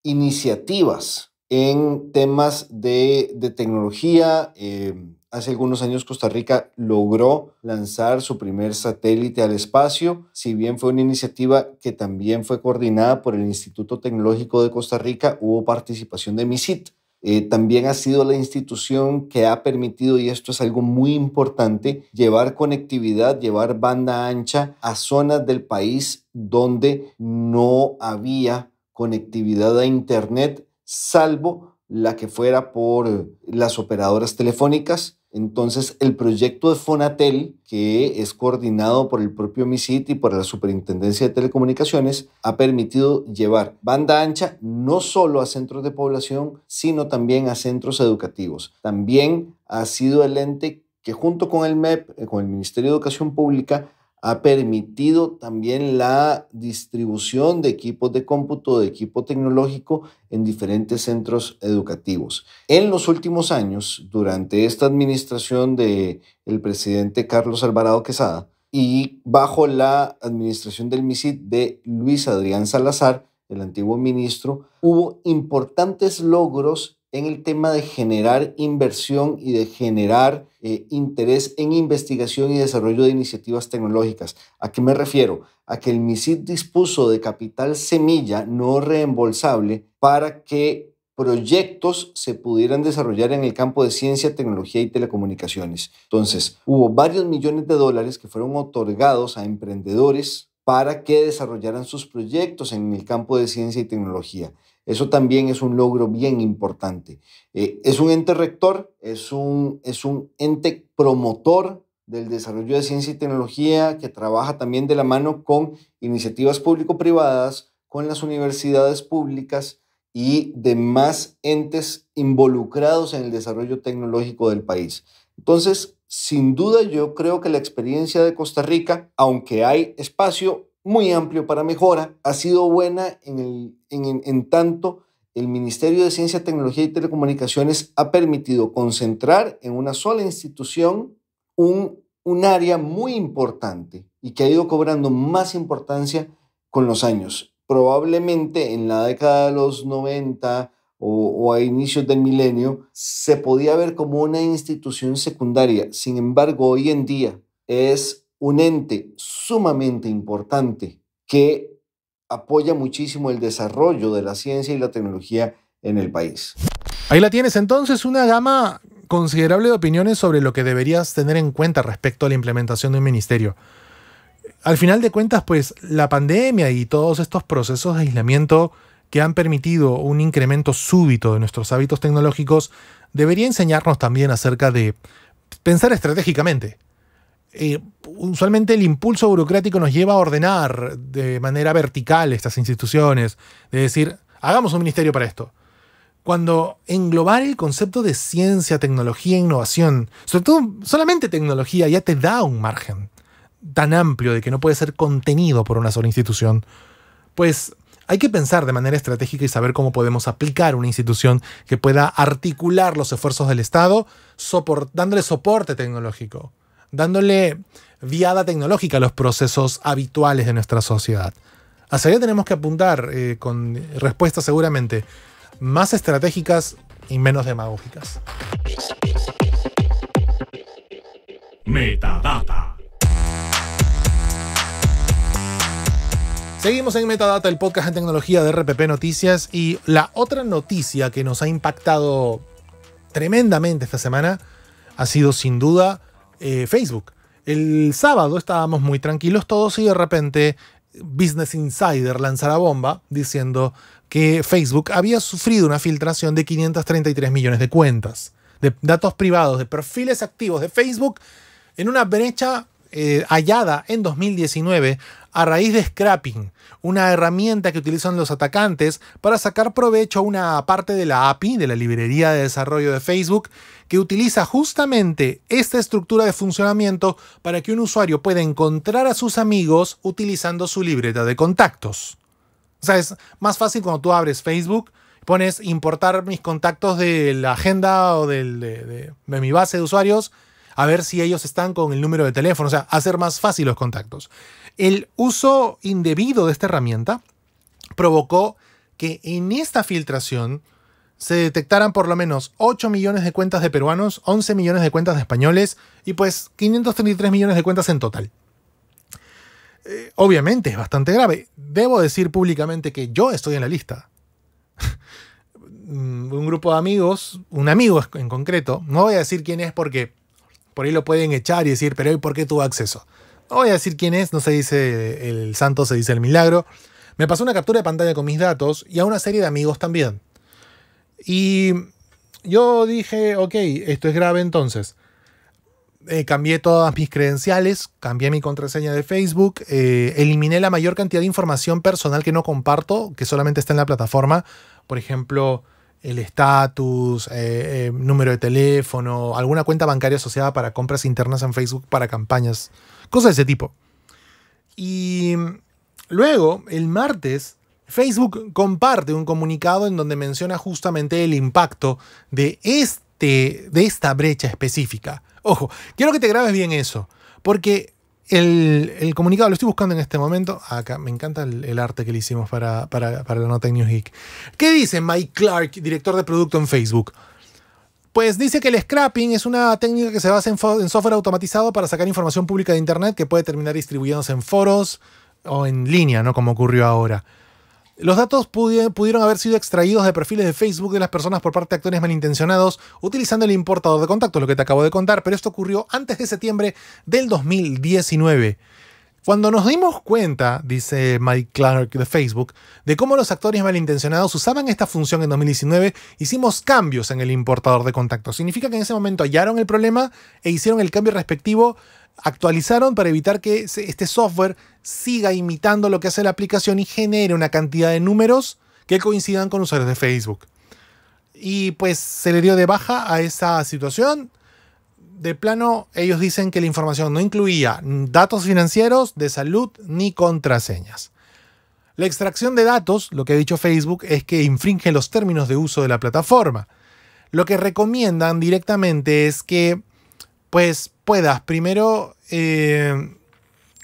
iniciativas en temas de, tecnología. Em, hace algunos años Costa Rica logró lanzar su primer satélite al espacio, si bien fue una iniciativa que también fue coordinada por el Instituto Tecnológico de Costa Rica, hubo participación de MISIT. Eh, también ha sido la institución que ha permitido, y esto es algo muy importante, llevar conectividad, llevar banda ancha a zonas del país donde no había conectividad a Internet, salvo la que fuera por las operadoras telefónicas entonces, el proyecto de Fonatel, que es coordinado por el propio MISIT y por la Superintendencia de Telecomunicaciones, ha permitido llevar banda ancha no solo a centros de población, sino también a centros educativos. También ha sido el ente que junto con el MEP, eh, con el Ministerio de Educación Pública, ha permitido también la distribución de equipos de cómputo, de equipo tecnológico en diferentes centros educativos. En los últimos años, durante esta administración del presidente Carlos Alvarado Quesada y bajo la administración del MISID de Luis Adrián Salazar, el antiguo ministro, hubo importantes logros en el tema de generar inversión y de generar eh, interés en investigación y desarrollo de iniciativas tecnológicas. ¿A qué me refiero? A que el MISID dispuso de capital semilla no reembolsable para que proyectos se pudieran desarrollar en el campo de ciencia, tecnología y telecomunicaciones. Entonces, hubo varios millones de dólares que fueron otorgados a emprendedores para que desarrollaran sus proyectos en el campo de ciencia y tecnología. Eso también es un logro bien importante. Eh, es un ente rector, es un, es un ente promotor del desarrollo de ciencia y tecnología que trabaja también de la mano con iniciativas público-privadas, con las universidades públicas y demás entes involucrados en el desarrollo tecnológico del país. Entonces, sin duda yo creo que la experiencia de Costa Rica, aunque hay espacio, muy amplio para mejora. Ha sido buena en, el, en, tanto el Ministerio de Ciencia, Tecnología y Telecomunicaciones ha permitido concentrar en una sola institución un, un área muy importante y que ha ido cobrando más importancia con los años. Probablemente en la década de los 90 o a inicios del milenio se podía ver como una institución secundaria. Sin embargo, hoy en día es un ente sumamente importante que apoya muchísimo el desarrollo de la ciencia y la tecnología en el país. Ahí la tienes entonces, una gama considerable de opiniones sobre lo que deberías tener en cuenta respecto a la implementación de un ministerio. Al final de cuentas, pues la pandemia y todos estos procesos de aislamiento que han permitido un incremento súbito de nuestros hábitos tecnológicos debería enseñarnos también acerca de pensar estratégicamente, eh, usualmente el impulso burocrático nos lleva a ordenar de manera vertical estas instituciones, de decir, hagamos un ministerio para esto. Cuando englobar el concepto de ciencia, tecnología, e innovación, sobre todo solamente tecnología, ya te da un margen tan amplio de que no puede ser contenido por una sola institución, pues hay que pensar de manera estratégica y saber cómo podemos aplicar una institución que pueda articular los esfuerzos del Estado, dándole soporte tecnológico dándole viada tecnológica a los procesos habituales de nuestra sociedad. Hacia allá tenemos que apuntar eh, con respuestas seguramente más estratégicas y menos demagógicas. Metadata. Seguimos en Metadata, el podcast en tecnología de RPP Noticias y la otra noticia que nos ha impactado tremendamente esta semana ha sido sin duda eh, Facebook. El sábado estábamos muy tranquilos todos y de repente Business Insider lanza la bomba diciendo que Facebook había sufrido una filtración de 533 millones de cuentas, de datos privados, de perfiles activos de Facebook, en una brecha eh, hallada en 2019 a raíz de scrapping, una herramienta que utilizan los atacantes para sacar provecho a una parte de la API, de la librería de desarrollo de Facebook, que utiliza justamente esta estructura de funcionamiento para que un usuario pueda encontrar a sus amigos utilizando su libreta de contactos. O sea, es más fácil cuando tú abres Facebook, pones importar mis contactos de la agenda o de mi base de usuarios, a ver si ellos están con el número de teléfono, o sea, hacer más fácil los contactos. El uso indebido de esta herramienta provocó que en esta filtración se detectaran por lo menos 8 millones de cuentas de peruanos, 11 millones de cuentas de españoles y pues 533 millones de cuentas en total. Eh, obviamente es bastante grave. Debo decir públicamente que yo estoy en la lista. un grupo de amigos, un amigo en concreto, no voy a decir quién es porque por ahí lo pueden echar y decir, pero ¿y por qué tuvo acceso? No voy a decir quién es, no se dice el santo, se dice el milagro. Me pasó una captura de pantalla con mis datos y a una serie de amigos también. Y yo dije, ok, esto es grave entonces. Eh, cambié todas mis credenciales, cambié mi contraseña de Facebook, eh, eliminé la mayor cantidad de información personal que no comparto, que solamente está en la plataforma. Por ejemplo, el estatus, eh, número de teléfono, alguna cuenta bancaria asociada para compras internas en Facebook para campañas Cosas de ese tipo. Y luego, el martes, Facebook comparte un comunicado en donde menciona justamente el impacto de, este, de esta brecha específica. Ojo, quiero que te grabes bien eso, porque el, comunicado lo estoy buscando en este momento. Ah, acá me encanta el, arte que le hicimos para, para, la nota en News Geek. ¿Qué dice Mike Clark, director de producto en Facebook? Pues dice que el scrapping es una técnica que se basa en, software automatizado para sacar información pública de Internet que puede terminar distribuyéndose en foros o en línea, ¿no? Como ocurrió ahora. Los datos pudieron haber sido extraídos de perfiles de Facebook de las personas por parte de actores malintencionados utilizando el importador de contactos, lo que te acabo de contar, pero esto ocurrió antes de septiembre del 2019. Cuando nos dimos cuenta, dice Mike Clark de Facebook, de cómo los actores malintencionados usaban esta función en 2019, hicimos cambios en el importador de contactos. Significa que en ese momento hallaron el problema e hicieron el cambio respectivo, actualizaron para evitar que este software siga imitando lo que hace la aplicación y genere una cantidad de números que coincidan con usuarios de Facebook. Y pues se le dio de baja a esa situación, de plano, ellos dicen que la información no incluía datos financieros, de salud ni contraseñas. La extracción de datos, lo que ha dicho Facebook, es que infringe los términos de uso de la plataforma. Lo que recomiendan directamente es que pues puedas primero eh,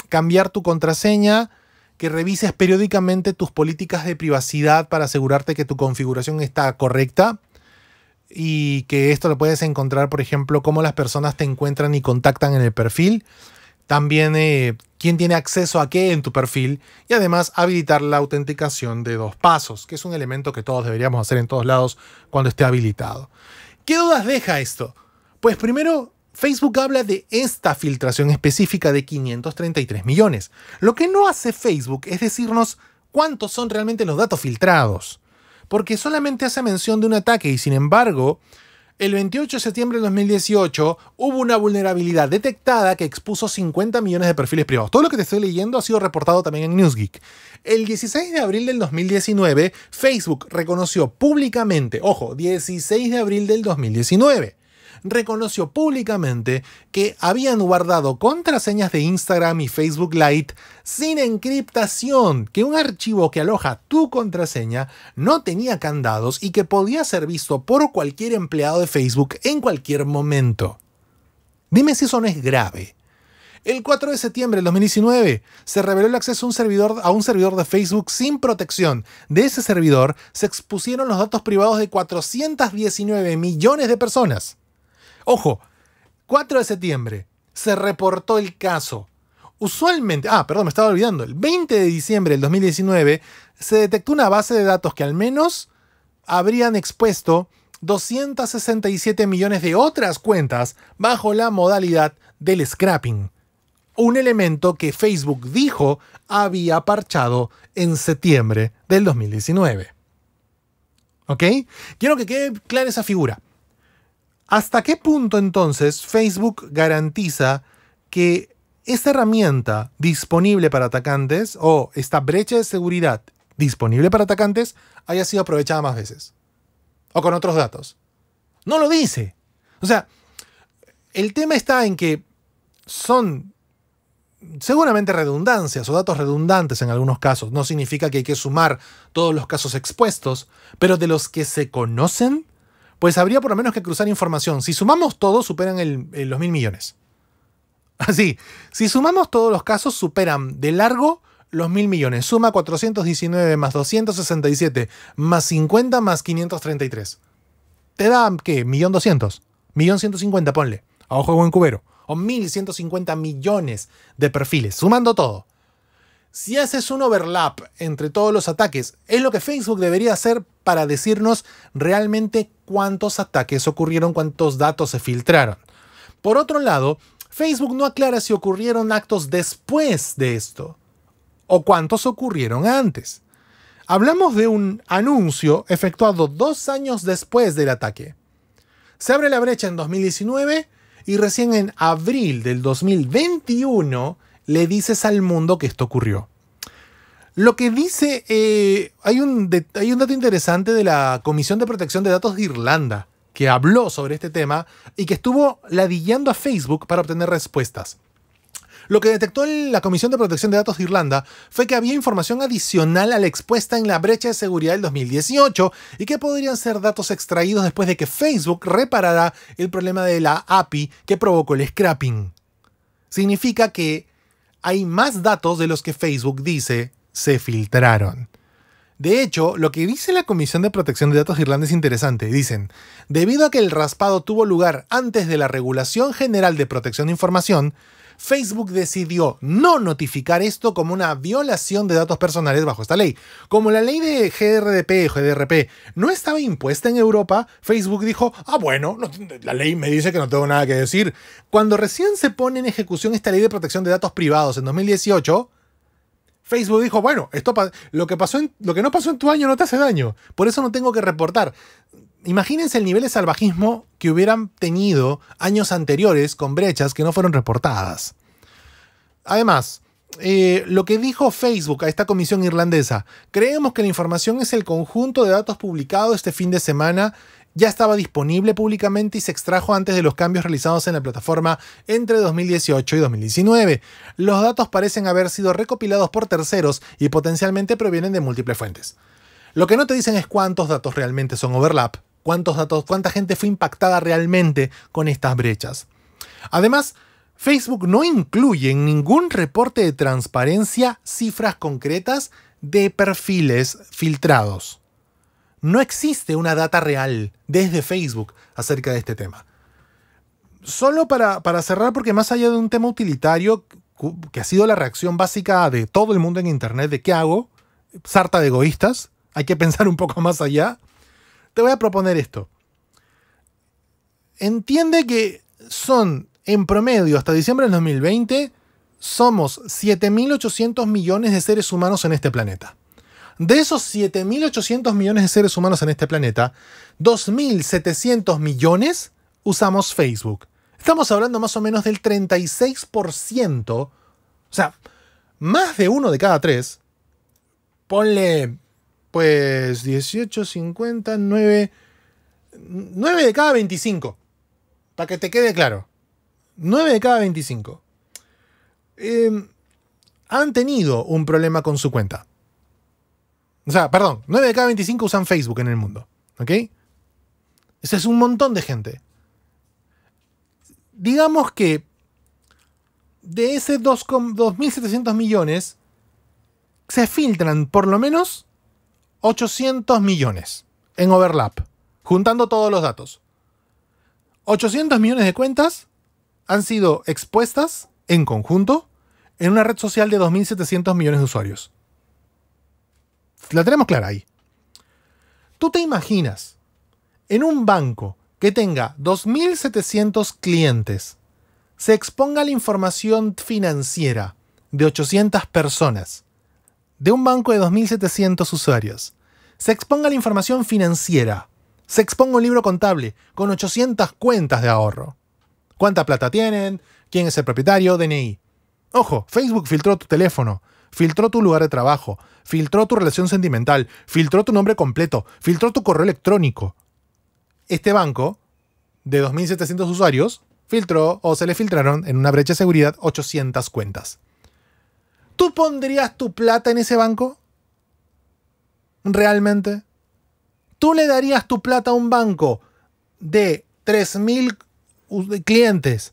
cambiar tu contraseña, que revises periódicamente tus políticas de privacidad para asegurarte que tu configuración está correcta, y que esto lo puedes encontrar, por ejemplo, cómo las personas te encuentran y contactan en el perfil. También eh, quién tiene acceso a qué en tu perfil y además habilitar la autenticación de dos pasos, que es un elemento que todos deberíamos hacer en todos lados cuando esté habilitado. ¿Qué dudas deja esto? Pues primero, Facebook habla de esta filtración específica de 533 millones. Lo que no hace Facebook es decirnos cuántos son realmente los datos filtrados porque solamente hace mención de un ataque y sin embargo, el 28 de septiembre de 2018 hubo una vulnerabilidad detectada que expuso 50 millones de perfiles privados. Todo lo que te estoy leyendo ha sido reportado también en Newsgeek. El 16 de abril del 2019, Facebook reconoció públicamente, ojo, 16 de abril del 2019, reconoció públicamente que habían guardado contraseñas de Instagram y Facebook Lite sin encriptación, que un archivo que aloja tu contraseña no tenía candados y que podía ser visto por cualquier empleado de Facebook en cualquier momento. Dime si eso no es grave. El 4 de septiembre de 2019 se reveló el acceso a un, servidor, a un servidor de Facebook sin protección. De ese servidor se expusieron los datos privados de 419 millones de personas. Ojo, 4 de septiembre se reportó el caso. Usualmente, ah, perdón, me estaba olvidando, el 20 de diciembre del 2019 se detectó una base de datos que al menos habrían expuesto 267 millones de otras cuentas bajo la modalidad del scrapping, un elemento que Facebook dijo había parchado en septiembre del 2019. ¿Ok? Quiero que quede clara esa figura. ¿Hasta qué punto entonces Facebook garantiza que esta herramienta disponible para atacantes o esta brecha de seguridad disponible para atacantes haya sido aprovechada más veces? O con otros datos. No lo dice. O sea, el tema está en que son seguramente redundancias o datos redundantes en algunos casos. No significa que hay que sumar todos los casos expuestos, pero de los que se conocen, pues habría por lo menos que cruzar información. Si sumamos todos superan eh, los mil millones. Así, si sumamos todos los casos, superan de largo los mil millones. Suma 419 más 267 más 50 más 533. Te da, ¿qué? Millón 200 Millón 150 ponle. A ojo de buen cubero. O mil millones de perfiles. Sumando todo si haces un overlap entre todos los ataques, es lo que Facebook debería hacer para decirnos realmente cuántos ataques ocurrieron, cuántos datos se filtraron. Por otro lado, Facebook no aclara si ocurrieron actos después de esto o cuántos ocurrieron antes. Hablamos de un anuncio efectuado dos años después del ataque. Se abre la brecha en 2019 y recién en abril del 2021 le dices al mundo que esto ocurrió. Lo que dice, eh, hay, un hay un dato interesante de la Comisión de Protección de Datos de Irlanda, que habló sobre este tema y que estuvo ladillando a Facebook para obtener respuestas. Lo que detectó la Comisión de Protección de Datos de Irlanda fue que había información adicional a la expuesta en la brecha de seguridad del 2018 y que podrían ser datos extraídos después de que Facebook reparara el problema de la API que provocó el scrapping. Significa que hay más datos de los que Facebook dice se filtraron. De hecho, lo que dice la Comisión de Protección de Datos de Irlanda es interesante. Dicen, debido a que el raspado tuvo lugar antes de la Regulación General de Protección de Información, Facebook decidió no notificar esto como una violación de datos personales bajo esta ley. Como la ley de GRDP o no estaba impuesta en Europa, Facebook dijo, ah bueno, la ley me dice que no tengo nada que decir. Cuando recién se pone en ejecución esta ley de protección de datos privados en 2018, Facebook dijo, bueno, esto lo que pasó en, lo que no pasó en tu año no te hace daño, por eso no tengo que reportar imagínense el nivel de salvajismo que hubieran tenido años anteriores con brechas que no fueron reportadas. Además, eh, lo que dijo Facebook a esta comisión irlandesa, creemos que la información es el conjunto de datos publicados este fin de semana, ya estaba disponible públicamente y se extrajo antes de los cambios realizados en la plataforma entre 2018 y 2019. Los datos parecen haber sido recopilados por terceros y potencialmente provienen de múltiples fuentes. Lo que no te dicen es cuántos datos realmente son overlap cuántos datos, cuánta gente fue impactada realmente con estas brechas. Además, Facebook no incluye en ningún reporte de transparencia cifras concretas de perfiles filtrados. No existe una data real desde Facebook acerca de este tema. Solo para, para cerrar, porque más allá de un tema utilitario, que ha sido la reacción básica de todo el mundo en Internet de qué hago, sarta de egoístas, hay que pensar un poco más allá te voy a proponer esto. Entiende que son, en promedio, hasta diciembre del 2020, somos 7.800 millones de seres humanos en este planeta. De esos 7.800 millones de seres humanos en este planeta, 2.700 millones usamos Facebook. Estamos hablando más o menos del 36%, o sea, más de uno de cada tres, ponle pues 18, 50, 9. 9 de cada 25. Para que te quede claro. 9 de cada 25. Em, han tenido un problema con su cuenta. O sea, perdón, 9 de cada 25 usan Facebook en el mundo. ¿Ok? Ese es un montón de gente. Digamos que de ese 2.700 millones se filtran por lo menos 800 millones en overlap, juntando todos los datos. 800 millones de cuentas han sido expuestas en conjunto en una red social de 2.700 millones de usuarios. La tenemos clara ahí. ¿Tú te imaginas en un banco que tenga 2.700 clientes, se exponga la información financiera de 800 personas de un banco de 2.700 usuarios. Se exponga la información financiera. Se exponga un libro contable con 800 cuentas de ahorro. ¿Cuánta plata tienen? ¿Quién es el propietario? DNI. Ojo, Facebook filtró tu teléfono, filtró tu lugar de trabajo, filtró tu relación sentimental, filtró tu nombre completo, filtró tu correo electrónico. Este banco, de 2.700 usuarios, filtró o se le filtraron en una brecha de seguridad 800 cuentas. ¿Tú pondrías tu plata en ese banco? ¿Realmente? ¿Tú le darías tu plata a un banco de 3.000 clientes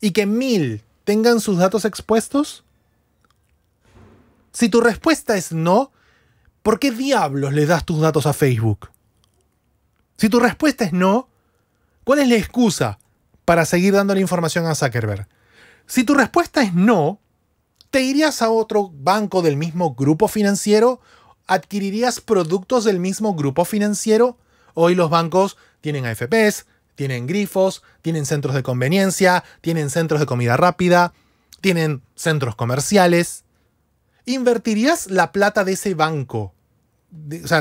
y que 1.000 tengan sus datos expuestos? Si tu respuesta es no, ¿por qué diablos le das tus datos a Facebook? Si tu respuesta es no, ¿cuál es la excusa para seguir dando la información a Zuckerberg? Si tu respuesta es no, ¿Te irías a otro banco del mismo grupo financiero? ¿Adquirirías productos del mismo grupo financiero? Hoy los bancos tienen AFPs, tienen grifos, tienen centros de conveniencia, tienen centros de comida rápida, tienen centros comerciales. ¿Invertirías la plata de ese banco? O sea,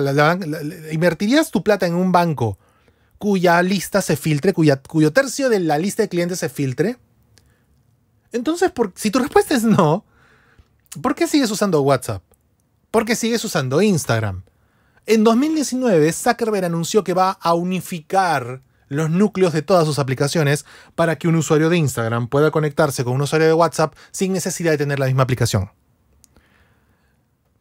¿invertirías tu plata en un banco cuya lista se filtre, cuyo tercio de la lista de clientes se filtre? Entonces, si tu respuesta es no, ¿Por qué sigues usando WhatsApp? ¿Por qué sigues usando Instagram? En 2019, Zuckerberg anunció que va a unificar los núcleos de todas sus aplicaciones para que un usuario de Instagram pueda conectarse con un usuario de WhatsApp sin necesidad de tener la misma aplicación.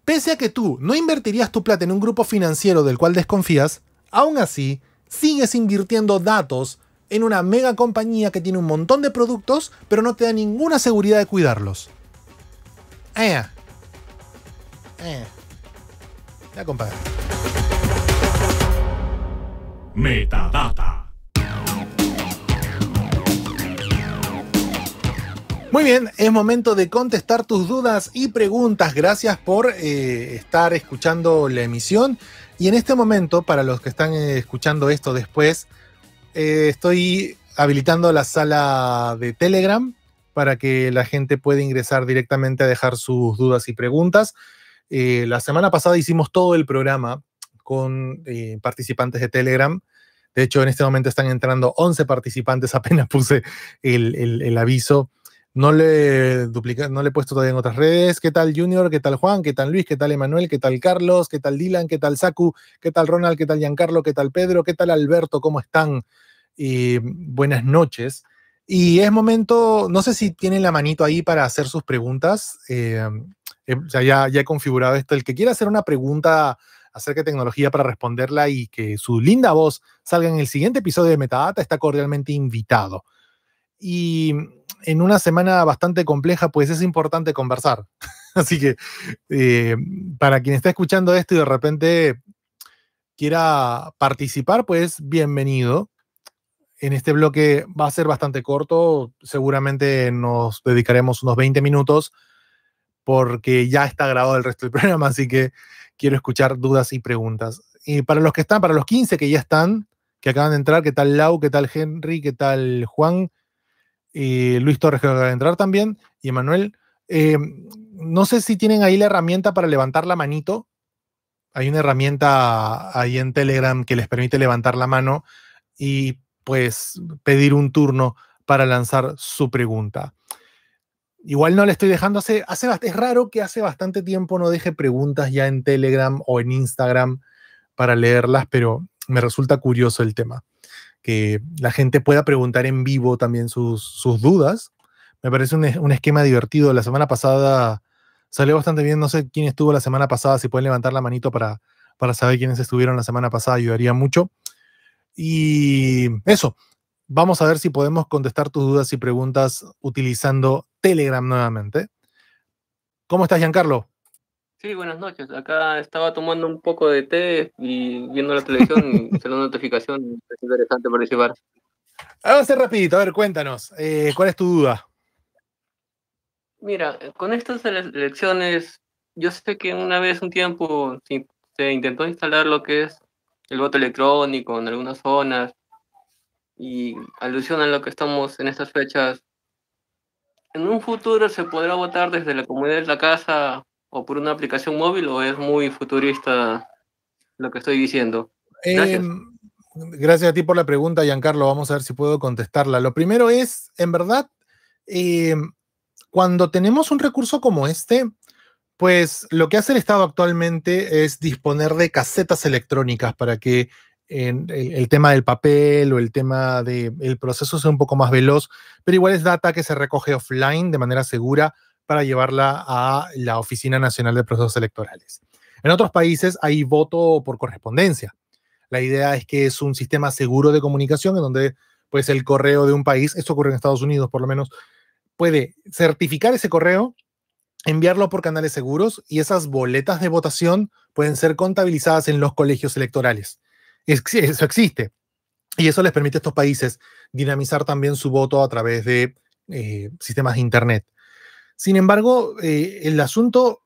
Pese a que tú no invertirías tu plata en un grupo financiero del cual desconfías, aún así sigues invirtiendo datos en una mega compañía que tiene un montón de productos, pero no te da ninguna seguridad de cuidarlos. Eh. Eh. Metadata. Muy bien, es momento de contestar tus dudas y preguntas. Gracias por eh, estar escuchando la emisión. Y en este momento, para los que están escuchando esto después, estoy habilitando la sala de Telegram para que la gente pueda ingresar directamente a dejar sus dudas y preguntas. la semana pasada hicimos todo el programa con participantes de Telegram. De hecho, en este momento están entrando 11 participantes, apenas puse el, aviso. No le, no le he puesto todavía en otras redes. ¿Qué tal Junior? ¿Qué tal Juan? ¿Qué tal Luis? ¿Qué tal Emanuel? ¿Qué tal Carlos? ¿Qué tal Dylan? ¿Qué tal Saku? ¿Qué tal Ronald? ¿Qué tal Giancarlo? ¿Qué tal Pedro? ¿Qué tal Alberto? ¿Cómo están? buenas noches. Y es momento, no sé si tienen la manito ahí para hacer sus preguntas. Eh, eh, ya, ya he configurado esto. El que quiera hacer una pregunta acerca de tecnología para responderla y que su linda voz salga en el siguiente episodio de Metadata, está cordialmente invitado. Y en una semana bastante compleja, pues es importante conversar. Así que eh, para quien está escuchando esto y de repente quiera participar, pues bienvenido en este bloque va a ser bastante corto, seguramente nos dedicaremos unos 20 minutos porque ya está grabado el resto del programa, así que quiero escuchar dudas y preguntas. Y para los que están, para los 15 que ya están, que acaban de entrar, ¿qué tal Lau? ¿Qué tal Henry? ¿Qué tal Juan? Y Luis Torres que acaba de entrar también, y Emanuel. Eh, no sé si tienen ahí la herramienta para levantar la manito. Hay una herramienta ahí en Telegram que les permite levantar la mano y pues pedir un turno para lanzar su pregunta. Igual no le estoy dejando hace, es raro que hace bastante tiempo no deje preguntas ya en Telegram o en Instagram para leerlas, pero me resulta curioso el tema. Que la gente pueda preguntar en vivo también sus, dudas. Me parece un, esquema divertido. La semana pasada salió bastante bien. No sé quién estuvo la semana pasada. Si pueden levantar la manito para, para saber quiénes estuvieron la semana pasada, ayudaría mucho. Y eso, vamos a ver si podemos contestar tus dudas y preguntas utilizando Telegram nuevamente. ¿Cómo estás, Giancarlo? Sí, buenas noches. Acá estaba tomando un poco de té y viendo la televisión y salió notificación. Es interesante participar. Vamos a ser rapidito, a ver, cuéntanos. Eh, ¿Cuál es tu duda? Mira, con estas elecciones, yo sé que una vez, un tiempo, se intentó instalar lo que es el voto electrónico en algunas zonas y alusión a lo que estamos en estas fechas. ¿En un futuro se podrá votar desde la comunidad de la casa o por una aplicación móvil o es muy futurista lo que estoy diciendo? Gracias. Em, gracias a ti por la pregunta, Giancarlo. Vamos a ver si puedo contestarla. Lo primero es, en verdad, em, cuando tenemos un recurso como este, pues lo que hace el Estado actualmente es disponer de casetas electrónicas para que el, tema del papel o el tema del el proceso sea un poco más veloz, pero igual es data que se recoge offline de manera segura para llevarla a la Oficina Nacional de Procesos Electorales. En otros países hay voto por correspondencia. La idea es que es un sistema seguro de comunicación en donde pues el correo de un país, esto ocurre en Estados Unidos por lo menos, puede certificar ese correo enviarlo por canales seguros y esas boletas de votación pueden ser contabilizadas en los colegios electorales. Eso existe. Y eso les permite a estos países dinamizar también su voto a través de eh, sistemas de Internet. Sin embargo, eh, el asunto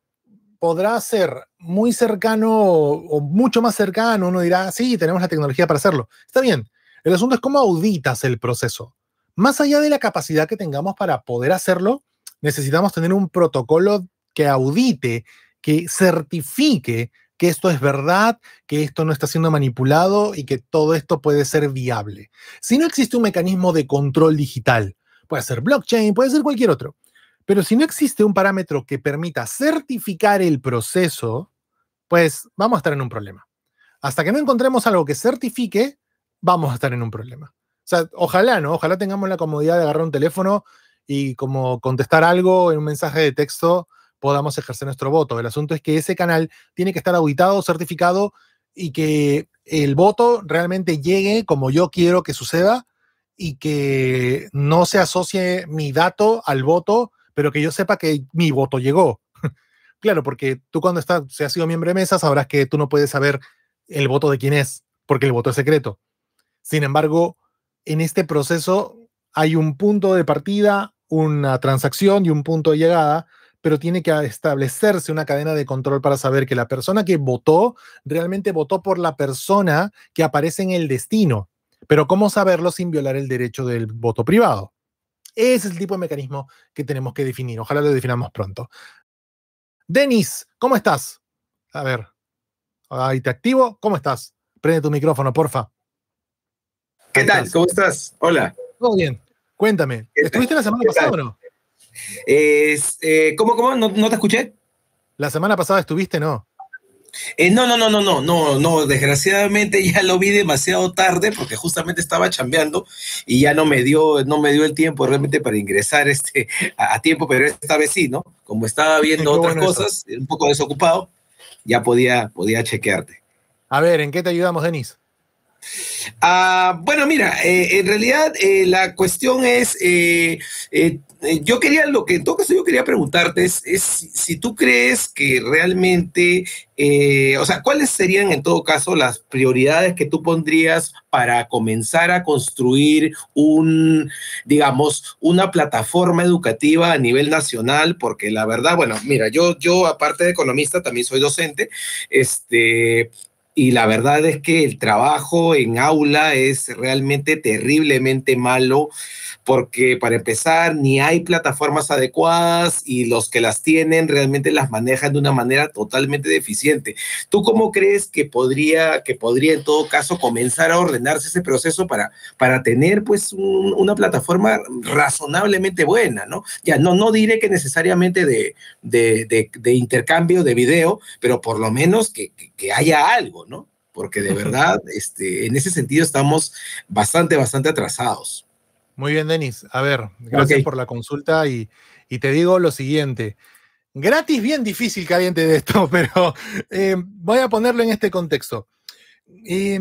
podrá ser muy cercano o mucho más cercano. Uno dirá, sí, tenemos la tecnología para hacerlo. Está bien. El asunto es cómo auditas el proceso. Más allá de la capacidad que tengamos para poder hacerlo, necesitamos tener un protocolo que audite, que certifique que esto es verdad, que esto no está siendo manipulado y que todo esto puede ser viable. Si no existe un mecanismo de control digital, puede ser blockchain, puede ser cualquier otro, pero si no existe un parámetro que permita certificar el proceso, pues vamos a estar en un problema. Hasta que no encontremos algo que certifique, vamos a estar en un problema. O sea, ojalá, ¿no? Ojalá tengamos la comodidad de agarrar un teléfono y como contestar algo en un mensaje de texto podamos ejercer nuestro voto. El asunto es que ese canal tiene que estar auditado, certificado y que el voto realmente llegue como yo quiero que suceda y que no se asocie mi dato al voto, pero que yo sepa que mi voto llegó. claro, porque tú cuando estás, si has sido miembro de mesa, sabrás que tú no puedes saber el voto de quién es, porque el voto es secreto. Sin embargo, en este proceso hay un punto de partida, una transacción y un punto de llegada, pero tiene que establecerse una cadena de control para saber que la persona que votó realmente votó por la persona que aparece en el destino. Pero ¿cómo saberlo sin violar el derecho del voto privado? Ese es el tipo de mecanismo que tenemos que definir. Ojalá lo definamos pronto. Denis, ¿cómo estás? A ver, ahí te activo. ¿Cómo estás? Prende tu micrófono, porfa. ¿Qué tal? ¿Cómo estás? Hola. Todo bien. Cuéntame, ¿estuviste la semana pasada o no? Eh, ¿Cómo, cómo? No, te escuché. ¿La semana pasada estuviste, no? Eh, no, no, no, no, no, no, no, desgraciadamente ya lo vi demasiado tarde porque justamente estaba chambeando y ya no me dio, no me dio el tiempo realmente para ingresar este, a, tiempo, pero esta vez sí, ¿no? Como estaba viendo otras cosas, un poco desocupado, ya podía, podía chequearte. A ver, ¿en qué te ayudamos, Denis? Ah, bueno, mira, eh, en realidad eh, la cuestión es, eh, yo quería, lo que en todo caso yo quería preguntarte es, si, tú crees que realmente, o sea, ¿cuáles serían en todo caso las prioridades que tú pondrías para comenzar a construir un, digamos, una plataforma educativa a nivel nacional? Porque la verdad, bueno, mira, yo, yo aparte de economista también soy docente, este, y la verdad es que el trabajo en aula es realmente terriblemente malo porque para empezar ni hay plataformas adecuadas y los que las tienen realmente las manejan de una manera totalmente deficiente. ¿Tú cómo crees que podría, que podría en todo caso comenzar a ordenarse ese proceso para, para tener pues una plataforma razonablemente buena, ¿no? Ya no, no diré que necesariamente de, de, de, intercambio de video, pero por lo menos que, que haya algo, ¿no? Porque de verdad, este, en ese sentido estamos bastante, bastante atrasados. Muy bien, Denis. A ver, gracias por la consulta y, te digo lo siguiente. Gratis, bien difícil caliente de esto, pero eh, voy a ponerlo en este contexto. Eh,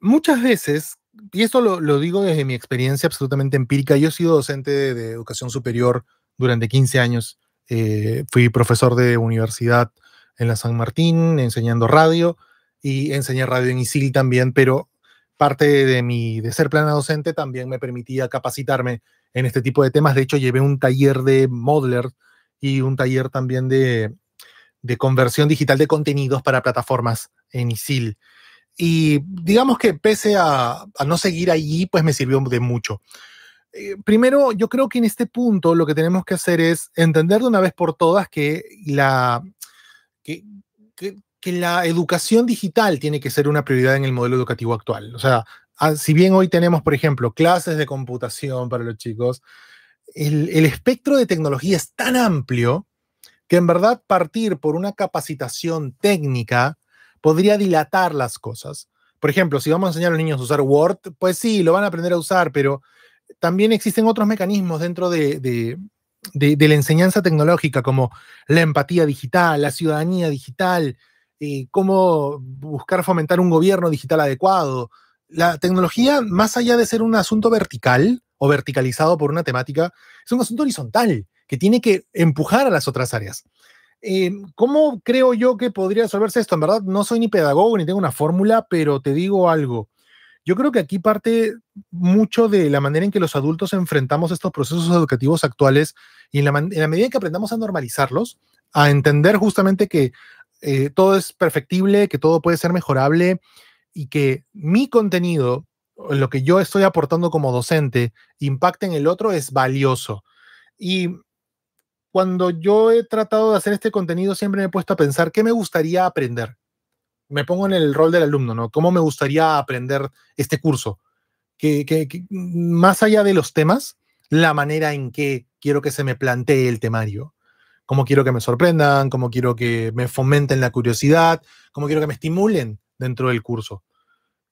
muchas veces, y esto lo, digo desde mi experiencia absolutamente empírica, yo he sido docente de, educación superior durante 15 años, eh, fui profesor de universidad en la San Martín, enseñando radio y enseñé radio en ISIL también, pero parte de mi de ser plana docente también me permitía capacitarme en este tipo de temas. De hecho, llevé un taller de Modeler y un taller también de, de conversión digital de contenidos para plataformas en ISIL. Y digamos que pese a, no seguir allí, pues me sirvió de mucho. Eh, primero, yo creo que en este punto lo que tenemos que hacer es entender de una vez por todas que la, que, que que la educación digital tiene que ser una prioridad en el modelo educativo actual. O sea, ah, si bien hoy tenemos, por ejemplo, clases de computación para los chicos, el, espectro de tecnología es tan amplio que en verdad partir por una capacitación técnica podría dilatar las cosas. Por ejemplo, si vamos a enseñar a los niños a usar Word, pues sí, lo van a aprender a usar, pero también existen otros mecanismos dentro de la enseñanza tecnológica, como la empatía digital, la ciudadanía digital, eh, cómo buscar fomentar un gobierno digital adecuado. La tecnología, más allá de ser un asunto vertical o verticalizado por una temática, es un asunto horizontal que tiene que empujar a las otras áreas. Em, ¿Cómo creo yo que podría resolverse esto? En verdad, no soy ni pedagogo ni tengo una fórmula, pero te digo algo. Yo creo que aquí parte mucho de la manera en que los adultos enfrentamos estos procesos educativos actuales y en la medida en que aprendamos a normalizarlos, a entender justamente que eh, todo es perfectible, que todo puede ser mejorable y que mi contenido, lo que yo estoy aportando como docente, impacte en el otro es valioso. Y cuando yo he tratado de hacer este contenido, siempre me he puesto a pensar qué me gustaría aprender. Me pongo en el rol del alumno, ¿no? ¿Cómo me gustaría aprender este curso? más allá de los temas, la manera en que quiero que se me plantee el temario cómo quiero que me sorprendan, cómo quiero que me fomenten la curiosidad, cómo quiero que me estimulen dentro del curso.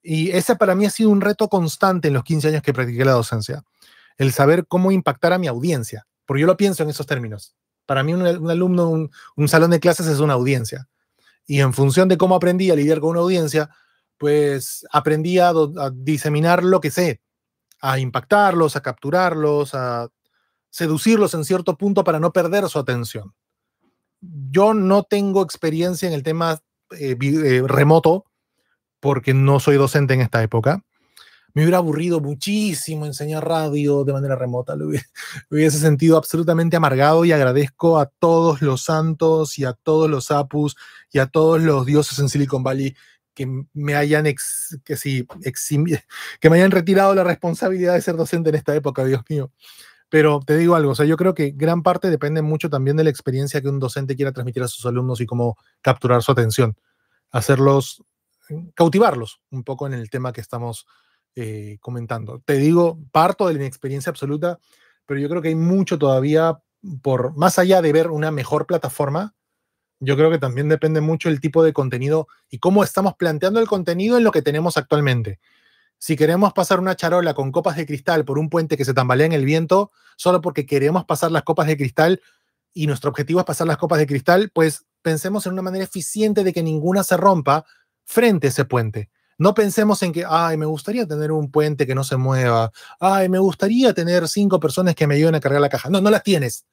Y ese para mí ha sido un reto constante en los 15 años que practiqué la docencia, el saber cómo impactar a mi audiencia, porque yo lo pienso en esos términos. Para mí un, alumno, un, salón de clases es una audiencia. Y en función de cómo aprendí a lidiar con una audiencia, pues aprendí a, diseminar lo que sé, a impactarlos, a capturarlos, a seducirlos en cierto punto para no perder su atención. Yo no tengo experiencia en el tema eh, eh, remoto porque no soy docente en esta época. Me hubiera aburrido muchísimo enseñar radio de manera remota. Lo hubiese, sentido absolutamente amargado y agradezco a todos los santos y a todos los apus y a todos los dioses en Silicon Valley que me hayan que si que me hayan retirado la responsabilidad de ser docente en esta época, Dios mío. Pero te digo algo, o sea, yo creo que gran parte depende mucho también de la experiencia que un docente quiera transmitir a sus alumnos y cómo capturar su atención, hacerlos, mm, cautivarlos un poco en el tema que estamos eh, comentando. Te digo, parto de mi experiencia absoluta, pero yo creo que hay mucho todavía por, más allá de ver una mejor plataforma, yo creo que también depende mucho el tipo de contenido y cómo estamos planteando el contenido en lo que tenemos actualmente. Si queremos pasar una charola con copas de cristal por un puente que se tambalea en el viento, solo porque queremos pasar las copas de cristal y nuestro objetivo es pasar las copas de cristal, pues pensemos en una manera eficiente de que ninguna se rompa frente a ese puente. No pensemos en que, ay, me gustaría tener un puente que no se mueva, ay, me gustaría tener cinco personas que me ayuden a cargar la caja. No, no las tienes.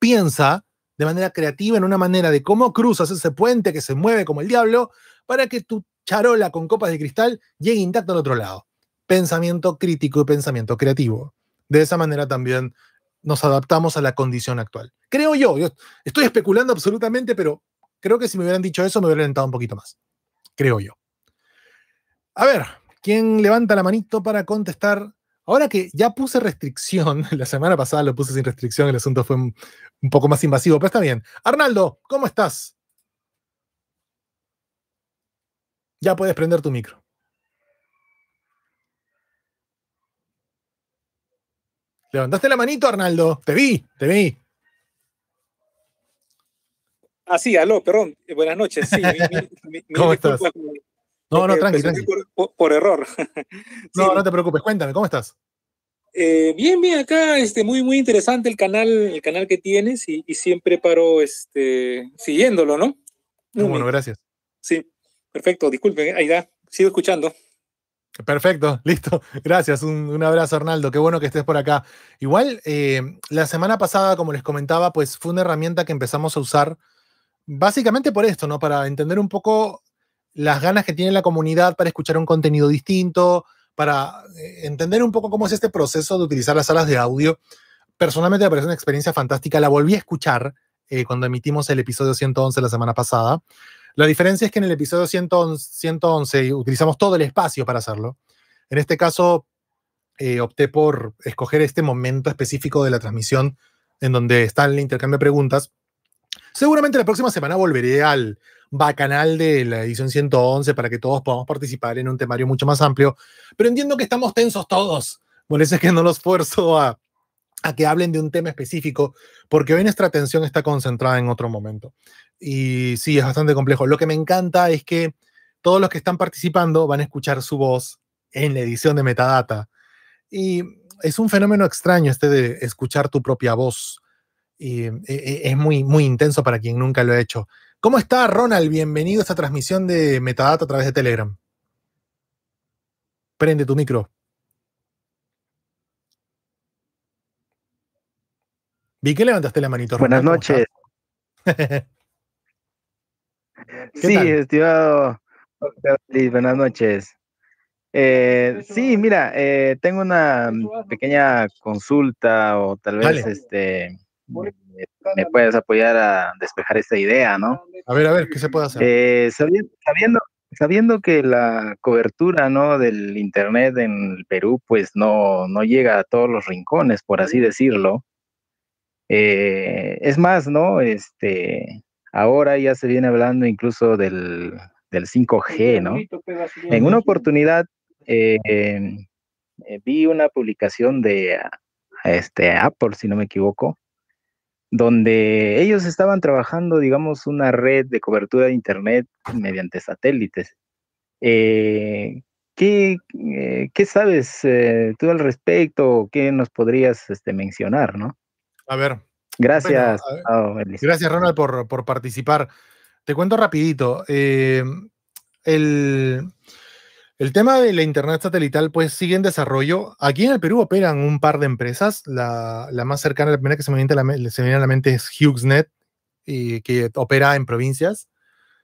Piensa de manera creativa en una manera de cómo cruzas ese puente que se mueve como el diablo para que tu charola con copas de cristal, llega intacto al otro lado. Pensamiento crítico y pensamiento creativo. De esa manera también nos adaptamos a la condición actual. Creo yo, yo estoy especulando absolutamente, pero creo que si me hubieran dicho eso me hubiera alentado un poquito más. Creo yo. A ver, ¿quién levanta la manito para contestar? Ahora que ya puse restricción, la semana pasada lo puse sin restricción, el asunto fue un, un poco más invasivo, pero está bien. Arnaldo, ¿cómo estás? Ya puedes prender tu micro. Levantaste la manito, Arnaldo. Te vi, te vi. Ah, sí, aló, perdón. Eh, buenas noches. ¿Cómo estás? no, no, tranqui, tranqui. Por, error. No, no te preocupes. Cuéntame, ¿cómo estás? Eh, bien, bien, acá, este, muy, muy interesante el canal, el canal que tienes y, siempre paro, este, siguiéndolo, ¿no? Muy bueno, gracias. Sí. Perfecto, disculpe, Aida, sigo escuchando. Perfecto, listo. Gracias. Un, abrazo, Arnaldo. Qué bueno que estés por acá. Igual, eh, la semana pasada, como les comentaba, pues fue una herramienta que empezamos a usar básicamente por esto, ¿no? Para entender un poco las ganas que tiene la comunidad para escuchar un contenido distinto, para eh, entender un poco cómo es este proceso de utilizar las salas de audio. Personalmente me parece una experiencia fantástica. La volví a escuchar eh, cuando emitimos el episodio 111 la semana pasada. La diferencia es que en el episodio 111, utilizamos todo el espacio para hacerlo. En este caso, eh, opté por escoger este momento específico de la transmisión en donde está el intercambio de preguntas. Seguramente la próxima semana volveré al bacanal de la edición 111 para que todos podamos participar en un temario mucho más amplio, pero entiendo que estamos tensos todos. Por eso es que no los esfuerzo a que hablen de un tema específico, porque hoy nuestra atención está concentrada en otro momento. Y sí, es bastante complejo. Lo que me encanta es que todos los que están participando van a escuchar su voz en la edición de metadata. Y es un fenómeno extraño este de escuchar tu propia voz. Y eh, eh, es muy, muy intenso para quien nunca lo ha hecho. ¿Cómo está Ronald? Bienvenido a esta transmisión de metadata a través de Telegram. Prende tu micro. Vi que levantaste la manito. Buenas noches. Sí, estimado buenas noches. Eh, sí, mira, eh, tengo una pequeña consulta o tal vez este me puedes apoyar a despejar esta idea, ¿no? A ver, a ver, ¿qué se puede hacer? Eh, sabiendo, que la cobertura ¿no? del Internet en el Perú pues no, no llega a todos los rincones, por así decirlo. es más, ¿no? Este, Ahora ya se viene hablando incluso del, 5G, ¿no? En una oportunidad eh, em, eh, vi una publicación de este, Apple, si no me equivoco, donde ellos estaban trabajando, digamos, una red de cobertura de Internet mediante satélites. Eh, ¿qué, sabes tú al respecto? ¿Qué nos podrías este, mencionar, no? A ver, Gracias. gracias, Ronald, por, participar. Te cuento rapidito. Eh, el, tema de la Internet satelital pues sigue en desarrollo. Aquí en el Perú operan un par de empresas. La, más cercana, la primera que se me, viene a la, mente es HughesNet, y, que opera en provincias.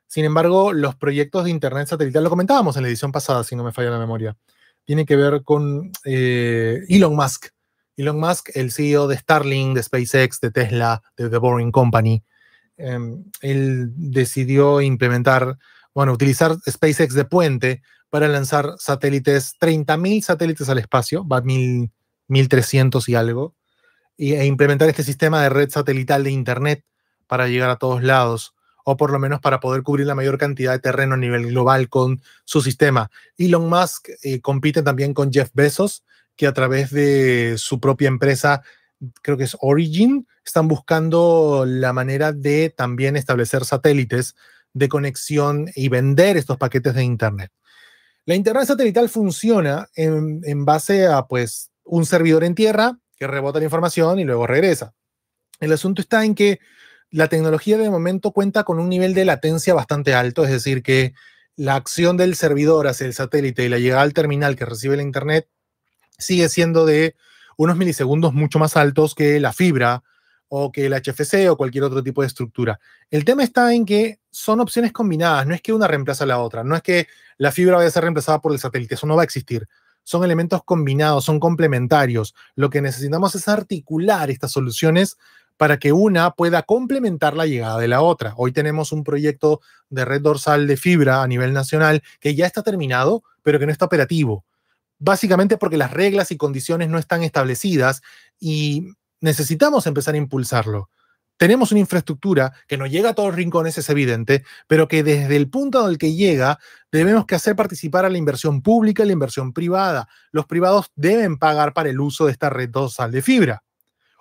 Sin embargo, los proyectos de Internet satelital, lo comentábamos en la edición pasada, si no me falla la memoria, tiene que ver con eh, Elon Musk Elon Musk, el CEO de Starlink, de SpaceX, de Tesla, de The Boring Company, em, él decidió implementar, bueno, utilizar SpaceX de puente para lanzar satélites, 30.000 satélites al espacio, va 1.300 y algo, e implementar este sistema de red satelital de Internet para llegar a todos lados, o por lo menos para poder cubrir la mayor cantidad de terreno a nivel global con su sistema. Elon Musk eh, compite también con Jeff Bezos, que a través de su propia empresa, creo que es Origin, están buscando la manera de también establecer satélites de conexión y vender estos paquetes de Internet. La Internet satelital funciona en, base a pues, un servidor en tierra que rebota la información y luego regresa. El asunto está en que la tecnología de momento cuenta con un nivel de latencia bastante alto, es decir, que la acción del servidor hacia el satélite y la llegada al terminal que recibe la Internet sigue siendo de unos milisegundos mucho más altos que la fibra o que el HFC o cualquier otro tipo de estructura. El tema está en que son opciones combinadas, no es que una reemplaza a la otra, no es que la fibra vaya a ser reemplazada por el satélite, eso no va a existir. Son elementos combinados, son complementarios. Lo que necesitamos es articular estas soluciones para que una pueda complementar la llegada de la otra. Hoy tenemos un proyecto de red dorsal de fibra a nivel nacional que ya está terminado, pero que no está operativo básicamente porque las reglas y condiciones no están establecidas y necesitamos empezar a impulsarlo. Tenemos una infraestructura que no llega a todos los rincones, es evidente, pero que desde el punto en el que llega debemos que hacer participar a la inversión pública y la inversión privada. Los privados deben pagar para el uso de esta red dorsal de fibra.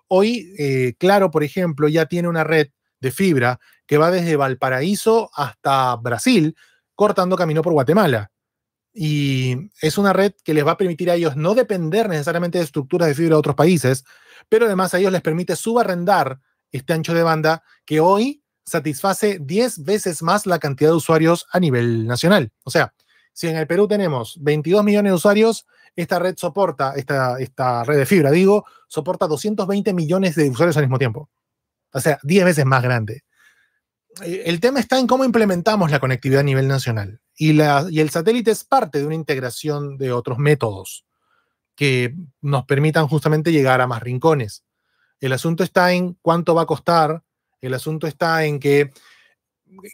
Hoy, eh, Claro, por ejemplo, ya tiene una red de fibra que va desde Valparaíso hasta Brasil, cortando camino por Guatemala. Y es una red que les va a permitir a ellos no depender necesariamente de estructuras de fibra de otros países, pero además a ellos les permite subarrendar este ancho de banda que hoy satisface 10 veces más la cantidad de usuarios a nivel nacional. O sea, si en el Perú tenemos 22 millones de usuarios, esta red soporta, esta, esta red de fibra, digo, soporta 220 millones de usuarios al mismo tiempo. O sea, 10 veces más grande. Eh, el tema está en cómo implementamos la conectividad a nivel nacional. Y, el satélite es parte de una integración de otros métodos que nos permitan justamente llegar a más rincones. El asunto está en cuánto va a costar, el asunto está en que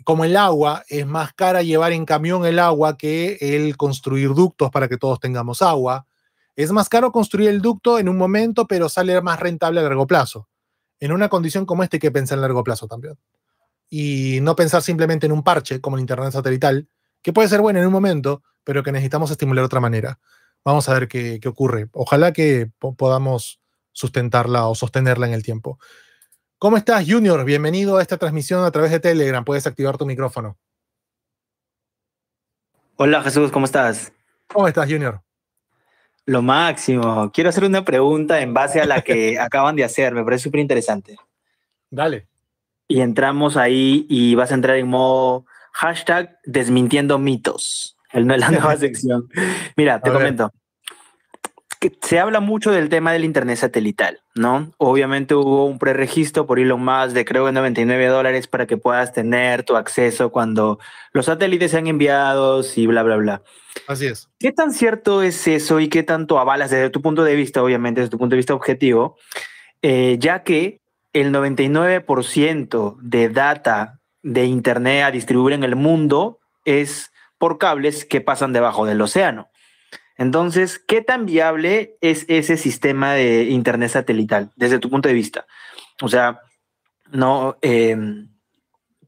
como el agua, es más cara llevar en camión el agua que el construir ductos para que todos tengamos agua. Es más caro construir el ducto en un momento, pero sale más rentable a largo plazo. En una condición como esta hay que pensar en largo plazo también. Y no pensar simplemente en un parche como el Internet satelital, que puede ser buena en un momento, pero que necesitamos estimular de otra manera. Vamos a ver qué, ocurre. Ojalá que podamos sustentarla o sostenerla en el tiempo. ¿Cómo estás, Junior? Bienvenido a esta transmisión a través de Telegram. Puedes activar tu micrófono. Hola, Jesús, ¿cómo estás? ¿Cómo estás, Junior? Lo máximo. Quiero hacer una pregunta en base a la que acaban de hacer. Me parece súper interesante. Dale. Y entramos ahí y vas a entrar en modo Hashtag desmintiendo mitos. El, la nueva sección. Mira, te comento. Que se habla mucho del tema del Internet satelital, ¿no? Obviamente hubo un preregisto por Elon Musk de creo que 99 dólares para que puedas tener tu acceso cuando los satélites sean enviados y bla, bla, bla. Así es. ¿Qué tan cierto es eso y qué tanto avalas desde tu punto de vista, obviamente, desde tu punto de vista objetivo, eh, ya que el 99% de data de Internet a distribuir en el mundo es por cables que pasan debajo del océano. Entonces, ¿qué tan viable es ese sistema de Internet satelital desde tu punto de vista? O sea, no, em,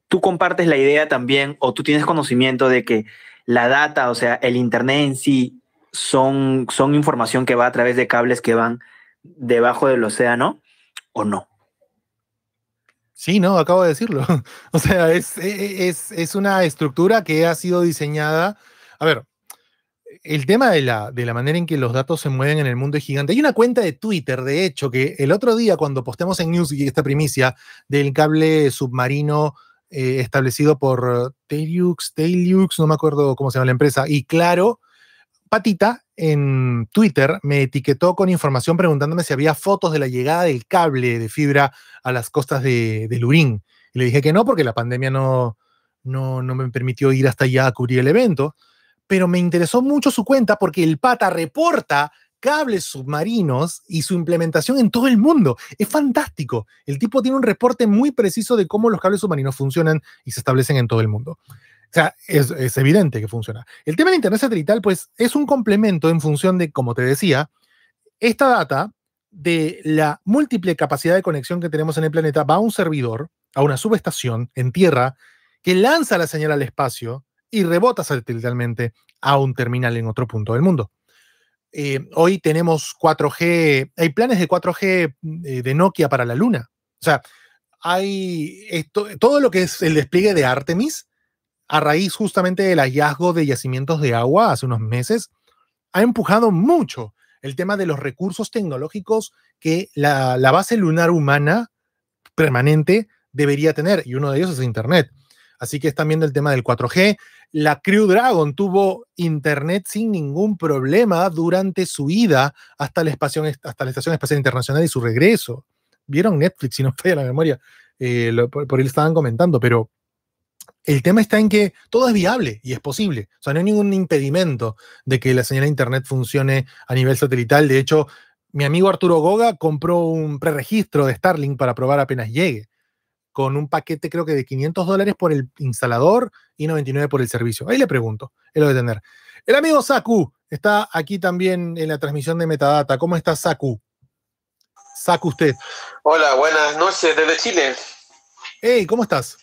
tú compartes la idea también o tú tienes conocimiento de que la data, o sea, el Internet en sí, son, son información que va a través de cables que van debajo del océano o no. Sí, no, acabo de decirlo. o sea, e, e, es, es, una estructura que ha sido diseñada. A ver, el tema de la, de la manera en que los datos se mueven en el mundo es gigante. Hay una cuenta de Twitter, de hecho, que el otro día, cuando postemos en News esta primicia del cable submarino eh, establecido por Telux, Telux, no me acuerdo cómo se llama la empresa, y claro, Patita en Twitter me etiquetó con información preguntándome si había fotos de la llegada del cable de fibra a las costas de, Lurín. Y le dije que no, porque la pandemia no, no, no me permitió ir hasta allá a cubrir el evento. Pero me interesó mucho su cuenta porque el pata reporta cables submarinos y su implementación en todo el mundo. Es fantástico. El tipo tiene un reporte muy preciso de cómo los cables submarinos funcionan y se establecen en todo el mundo. O sea, es, evidente que funciona. El tema del Internet satelital, pues, es un complemento en función de, como te decía, esta data de la múltiple capacidad de conexión que tenemos en el planeta va a un servidor, a una subestación en tierra, que lanza la señal al espacio y rebota satelitalmente a un terminal en otro punto del mundo. Eh, hoy tenemos 4G, hay planes de 4G eh, de Nokia para la Luna. O sea, hay todo lo que es el despliegue de Artemis a raíz justamente del hallazgo de yacimientos de agua hace unos meses, ha empujado mucho el tema de los recursos tecnológicos que la, base lunar humana permanente debería tener, y uno de ellos es Internet. Así que están viendo el tema del 4G. La Crew Dragon tuvo internet sin ningún problema durante su ida hasta la, Estación Espacial Internacional y su regreso. Vieron Netflix, si no falla la memoria, eh, por, por, ahí estaban comentando, pero el tema está en que todo es viable y es posible. O sea, no hay ningún impedimento de que la señal de Internet funcione a nivel satelital. De hecho, mi amigo Arturo Goga compró un preregistro de Starlink para probar apenas llegue, con un paquete creo que de 500 dólares por el instalador y 99 por el servicio. Ahí le pregunto, él lo de tener. El amigo Saku está aquí también en la transmisión de Metadata. ¿Cómo está Saku? Saku usted. Hola, buenas noches desde Chile. Hey, ¿cómo estás?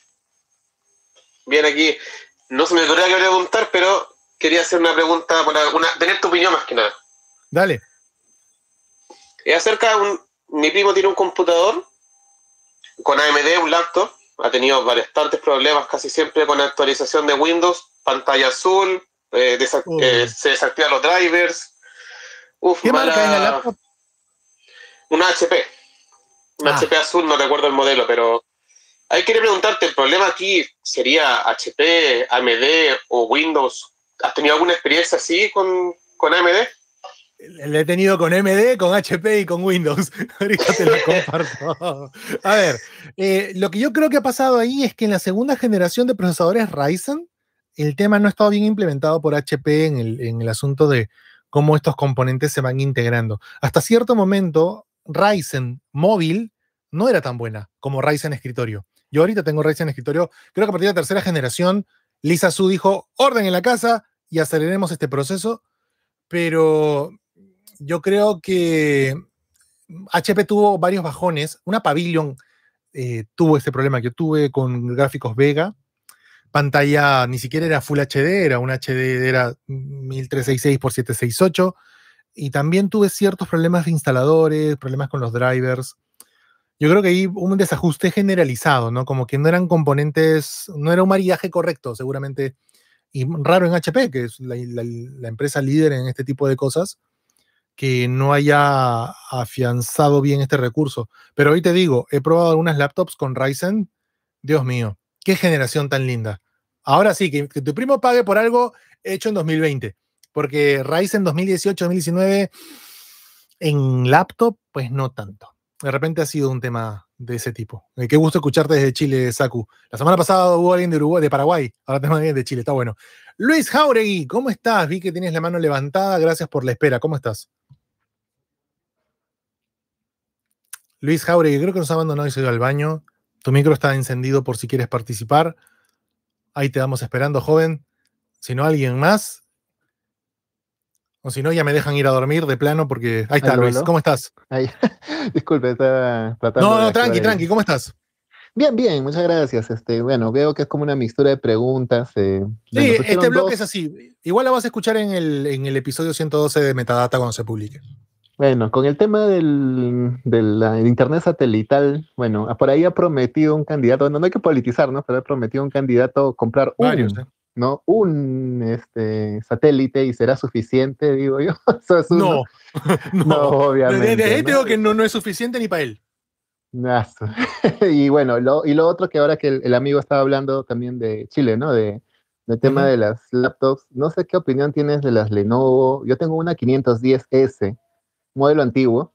Bien, aquí no se me ocurría que preguntar, pero quería hacer una pregunta, para alguna tener tu opinión más que nada. Dale. acerca, un, mi primo tiene un computador con AMD, un laptop, ha tenido bastantes problemas casi siempre con la actualización de Windows, pantalla azul, eh, oh. eh, se desactivan los drivers. Uf, ¿Qué mala... marca es el laptop? HP. un ah. HP azul, no recuerdo el modelo, pero Ahí quería preguntarte, ¿el problema aquí sería HP, AMD o Windows? ¿Has tenido alguna experiencia así con, con AMD? Le he tenido con MD, con HP y con Windows. Ahorita te lo comparto. A ver, eh, lo que yo creo que ha pasado ahí es que en la segunda generación de procesadores Ryzen, el tema no ha estado bien implementado por HP en el, en el asunto de cómo estos componentes se van integrando. Hasta cierto momento, Ryzen móvil no era tan buena como Ryzen escritorio. Yo ahorita tengo raíz en escritorio. Creo que a partir de la tercera generación, Lisa Su dijo, orden en la casa y aceleremos este proceso. Pero yo creo que HP tuvo varios bajones. Una Pavilion eh, tuvo ese problema que tuve con gráficos Vega. Pantalla ni siquiera era Full HD, era un HD, era 1366 x 768 y también tuve ciertos problemas de instaladores, problemas con los drivers yo creo que hay un desajuste generalizado, ¿no? Como que no eran componentes, no era un maridaje correcto, seguramente. Y raro en HP, que es la, empresa líder en este tipo de cosas, que no haya afianzado bien este recurso. Pero hoy te digo, he probado algunas laptops con Ryzen. Dios mío, qué generación tan linda. Ahora sí, que, que tu primo pague por algo hecho en 2020. Porque Ryzen 2018-2019 en laptop, pues no tanto de repente ha sido un tema de ese tipo. Eh, qué gusto escucharte desde Chile, Saku. La semana pasada hubo alguien de Uruguay, de Paraguay, ahora tenemos alguien de Chile, está bueno. Luis Jauregui, ¿cómo estás? Vi que tienes la mano levantada, gracias por la espera, ¿cómo estás? Luis Jauregui, creo que nos ha abandonado y se ha ido al baño. Tu micro está encendido por si quieres participar. Ahí te vamos esperando, joven. Si no, alguien más, o si no, ya me dejan ir a dormir de plano porque. Ahí está, Luis. ¿Cómo estás? Disculpe, estaba tratando. No, no, tranqui, tranqui. ¿Cómo estás? Bien, bien, muchas gracias. Este, bueno, veo que es como una mixtura de preguntas. Eh, sí, este blog es así. Igual la vas a escuchar en el, en el episodio 112 de Metadata cuando se publique. Bueno, con el tema del, Internet satelital, bueno, por ahí ha prometido un candidato, no, hay que politizar, ¿no? Pero ha prometido un candidato comprar Varios, eh. ¿no? Un este, satélite y será suficiente, digo yo. no, no, obviamente. de ahí ¿no? que no, es suficiente ni para él. y bueno, lo, y lo otro que ahora que el, amigo estaba hablando también de Chile, ¿no? De, del tema de las laptops, no sé qué opinión tienes de las Lenovo. Yo tengo una 510S, modelo antiguo,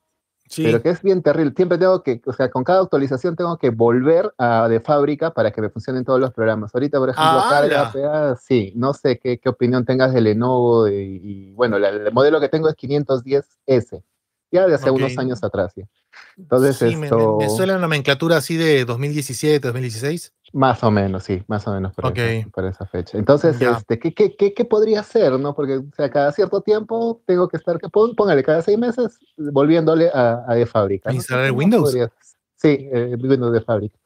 pero que es bien terrible. Siempre tengo que, o sea, con cada actualización tengo que volver a, de fábrica para que me funcionen todos los programas. Ahorita, por ejemplo, carga, sí, no sé qué, opinión tengas de Lenovo y, bueno, el modelo que tengo es 510S, ya de hace unos años atrás. sí Entonces, me, me, suena la nomenclatura así de 2017, 2016. Más o menos, sí, más o menos para esa, fecha. Entonces, este, ¿qué, podría hacer? ¿no? Porque sea, cada cierto tiempo tengo que estar, póngale, cada seis meses volviéndole a, a de fábrica. ¿Instalar el Windows? Sí, eh, Windows de fábrica.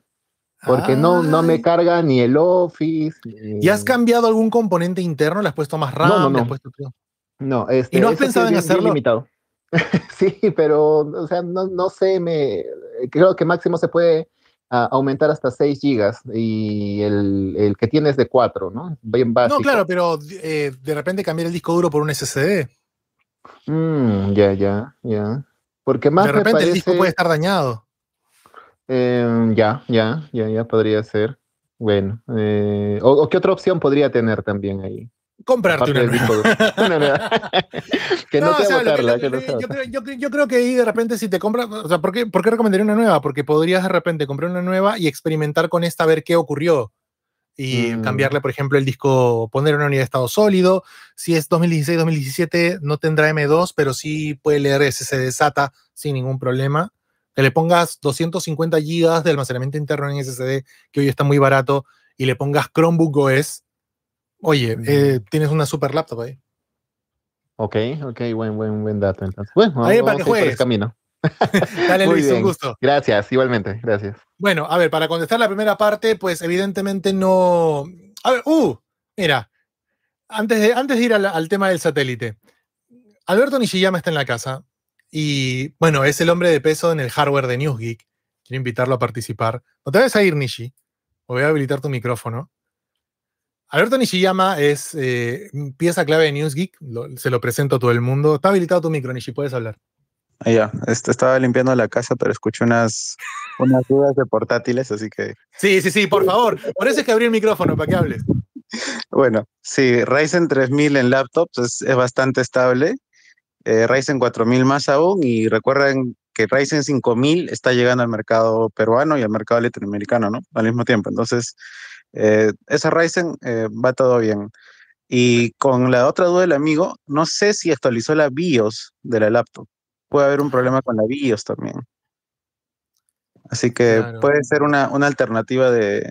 Porque no, no me ah. carga ni el Office. ¿Y has cambiado algún componente interno? ¿Le has puesto más RAM? No, no, no. no este, ¿Y no has este pensado en hacerlo? sí, pero, o sea, no, no sé, me, creo que máximo se puede aumentar hasta 6 gigas y el, el que tienes de 4, ¿no? Bien básico. No, claro, pero eh, de repente cambiar el disco duro por un SSD. Mm, ya, ya, ya. Porque más. De repente el disco puede estar dañado. Em, ya, ya, ya, ya podría ser. Bueno, eh, o, qué otra opción podría tener también ahí? Comprarte una nueva. no, no yo, creo, que ahí de repente si te compras, o sea, ¿por qué, ¿por qué recomendaría una nueva? Porque podrías de repente comprar una nueva y experimentar con esta a ver qué ocurrió y mm. cambiarle, por ejemplo, el disco, poner una unidad de estado sólido. Si es 2016-2017, no tendrá M2, pero sí puede leer SSD SATA sin ningún problema. Que le pongas 250 GB de almacenamiento interno en SSD, que hoy está muy barato, y le pongas Chromebook OS, Oye, eh, eh, tienes una super laptop ahí. Ok, ok, buen, buen, buen dato. Entonces, bueno, ahí para que juegues. camino. Dale, Luis, un gusto. Gracias, igualmente, gracias. Bueno, a ver, para contestar la primera parte, pues evidentemente no. A ver, uh, mira, antes de, antes de ir al, tema del satélite, Alberto Nishiyama está en la casa y, bueno, es el hombre de peso en el hardware de NewsGeek. Quiero invitarlo a participar. No te vas a ir, Nishi. voy a habilitar tu micrófono. Alberto Nishiyama es eh, pieza clave de News Geek, se lo presento a todo el mundo. Está habilitado tu micro, Nishi, puedes hablar. Ah, ya, este, estaba limpiando la casa, pero escuché unas, unas dudas de portátiles, así que... Sí, sí, sí, por favor. Por eso es que abrí el micrófono, para que hables. Bueno, sí, Ryzen 3000 en laptops es, bastante estable. Eh, Ryzen 4000 más aún y recuerden que Ryzen 5000 está llegando al mercado peruano y al mercado latinoamericano, ¿no? Al mismo tiempo. Entonces, eh, esa Ryzen eh, va todo bien. Y con la otra duda del amigo, no sé si actualizó la BIOS de la laptop. Puede haber un problema con la BIOS también. Así que puede ser una, alternativa de,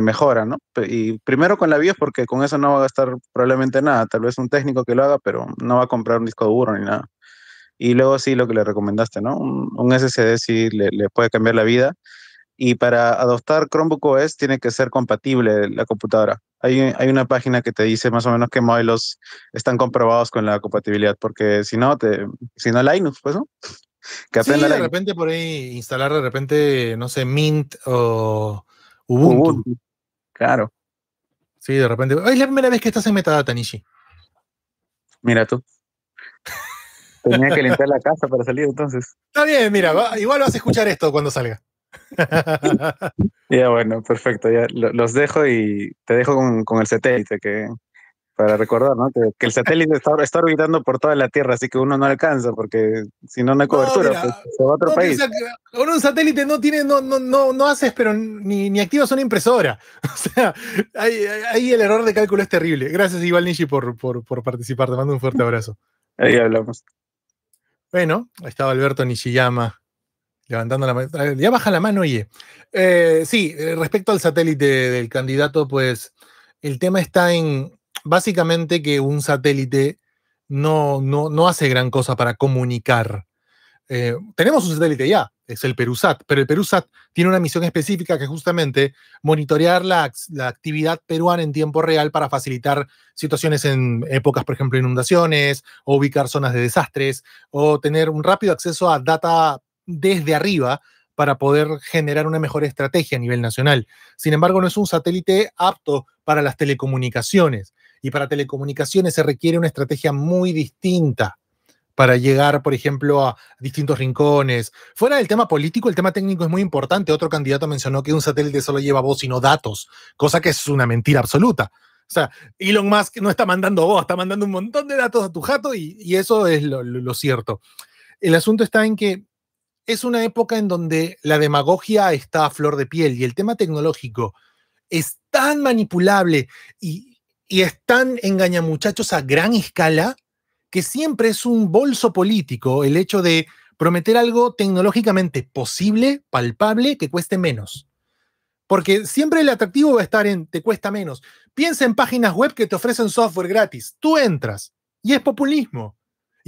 mejora, ¿no? Y primero con la BIOS porque con eso no va a gastar probablemente nada. Tal vez un técnico que lo haga, pero no va a comprar un disco duro ni nada. Y luego sí, lo que le recomendaste, ¿no? Un, SSD sí le, le puede cambiar la vida. Y para adoptar Chromebook OS tiene que ser compatible la computadora. Hay, una página que te dice más o menos qué modelos están comprobados con la compatibilidad, porque si no, te, si no Linux, pues no. Que sí, de repente por ahí instalar de repente, no sé, Mint o Ubuntu. Claro. Sí, de repente. Es la primera vez que estás en Metadata, Nishi. Mira tú. Tenía que limpiar la casa para salir entonces. Está bien, mira, igual vas a escuchar esto cuando salga. ya, bueno, perfecto. Ya los dejo y te dejo con, el satélite que para recordar, ¿no? Que, el satélite está, está, orbitando por toda la Tierra, así que uno no alcanza, porque si no, no hay cobertura, pues, se va a otro país. Ahora un satélite no tiene, no, no, no, haces, pero ni, ni activas una impresora. O sea, ahí, el error de cálculo es terrible. Gracias, Igual Nishi, por, por participar. Te mando un fuerte abrazo. Ahí hablamos. Bueno, ahí estaba Alberto Nishiyama Levantando la mano. Eh, ya baja la mano, oye. Eh, sí, eh, respecto al satélite del candidato, pues el tema está en básicamente que un satélite no, no, hace gran cosa para comunicar. tenemos un satélite ya, es el Perusat, pero el Perusat tiene una misión específica que es justamente monitorear la, la actividad peruana en tiempo real para facilitar situaciones en épocas, por ejemplo, inundaciones, o ubicar zonas de desastres, o tener un rápido acceso a data desde arriba para poder generar una mejor estrategia a nivel nacional. Sin embargo, no es un satélite apto para las telecomunicaciones. Y para telecomunicaciones se requiere una estrategia muy distinta para llegar, por ejemplo, a distintos rincones. Fuera del tema político, el tema técnico es muy importante. Otro candidato mencionó que un satélite solo lleva voz sino datos, cosa que es una mentira absoluta. O sea, Elon Musk no está mandando voz, está mandando un montón de datos a tu jato y, eso es lo cierto. El asunto está en que es una época en donde la demagogia está a flor de piel y el tema tecnológico es tan manipulable y, y es tan engañamuchachos a gran escala que siempre es un bolso político el hecho de prometer algo tecnológicamente posible, palpable, que cueste menos. Porque siempre el atractivo va a estar en te cuesta menos. Piensa en páginas web que te ofrecen software gratis. Tú entras y es populismo.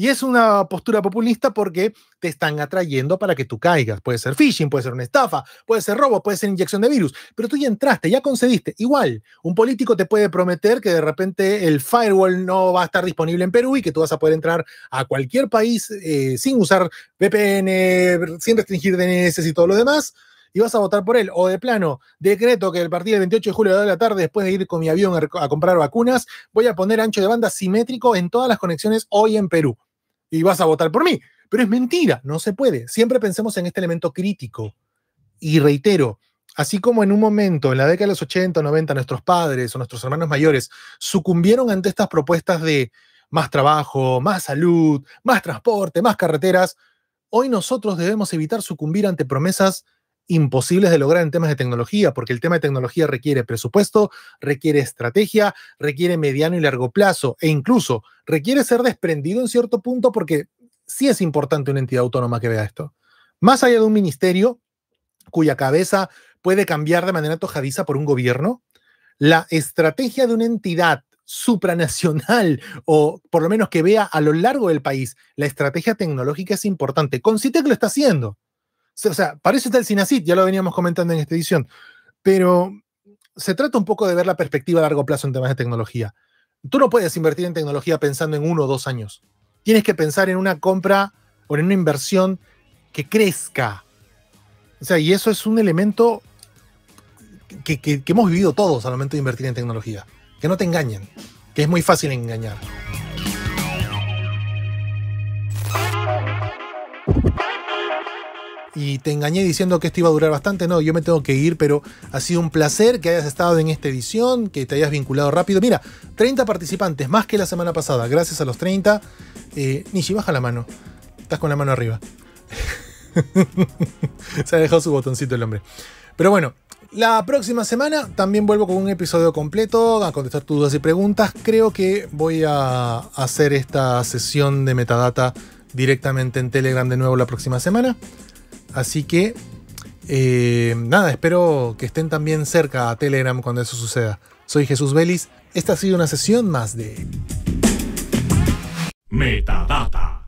Y es una postura populista porque te están atrayendo para que tú caigas. Puede ser phishing, puede ser una estafa, puede ser robo, puede ser inyección de virus, pero tú ya entraste, ya concediste. Igual, un político te puede prometer que de repente el firewall no va a estar disponible en Perú y que tú vas a poder entrar a cualquier país eh, sin usar VPN, sin restringir DNS y todo lo demás y vas a votar por él. O de plano, decreto que el partido del 28 de julio de la tarde, después de ir con mi avión a comprar vacunas, voy a poner ancho de banda simétrico en todas las conexiones hoy en Perú y vas a votar por mí. Pero es mentira, no se puede. Siempre pensemos en este elemento crítico. Y reitero, así como en un momento, en la década de los 80, 90, nuestros padres o nuestros hermanos mayores sucumbieron ante estas propuestas de más trabajo, más salud, más transporte, más carreteras, hoy nosotros debemos evitar sucumbir ante promesas imposibles de lograr en temas de tecnología, porque el tema de tecnología requiere presupuesto, requiere estrategia, requiere mediano y largo plazo e incluso requiere ser desprendido en cierto punto porque sí es importante una entidad autónoma que vea esto. Más allá de un ministerio cuya cabeza puede cambiar de manera tojadiza por un gobierno, la estrategia de una entidad supranacional o por lo menos que vea a lo largo del país la estrategia tecnológica es importante. que lo está haciendo. O sea, parece está el Sinacid, ya lo veníamos comentando en esta edición, pero se trata un poco de ver la perspectiva a largo plazo en temas de tecnología. Tú no puedes invertir en tecnología pensando en uno o dos años. Tienes que pensar en una compra o en una inversión que crezca. O sea, y eso es un elemento que, que hemos vivido todos al momento de invertir en tecnología. Que no te engañen, que es muy fácil engañar y te engañé diciendo que esto iba a durar bastante. No, yo me tengo que ir, pero ha sido un placer que hayas estado en esta edición, que te hayas vinculado rápido. Mira, 30 participantes, más que la semana pasada. Gracias a los 30. Eh, Nishi, baja la mano. Estás con la mano arriba. Se ha dejado su botoncito el hombre. Pero bueno, la próxima semana también vuelvo con un episodio completo a contestar tus dudas y preguntas. Creo que voy a hacer esta sesión de metadata directamente en Telegram de nuevo la próxima semana. Así que, eh, nada, espero que estén también cerca a Telegram cuando eso suceda. Soy Jesús Vélez. Esta ha sido una sesión más de Metadata.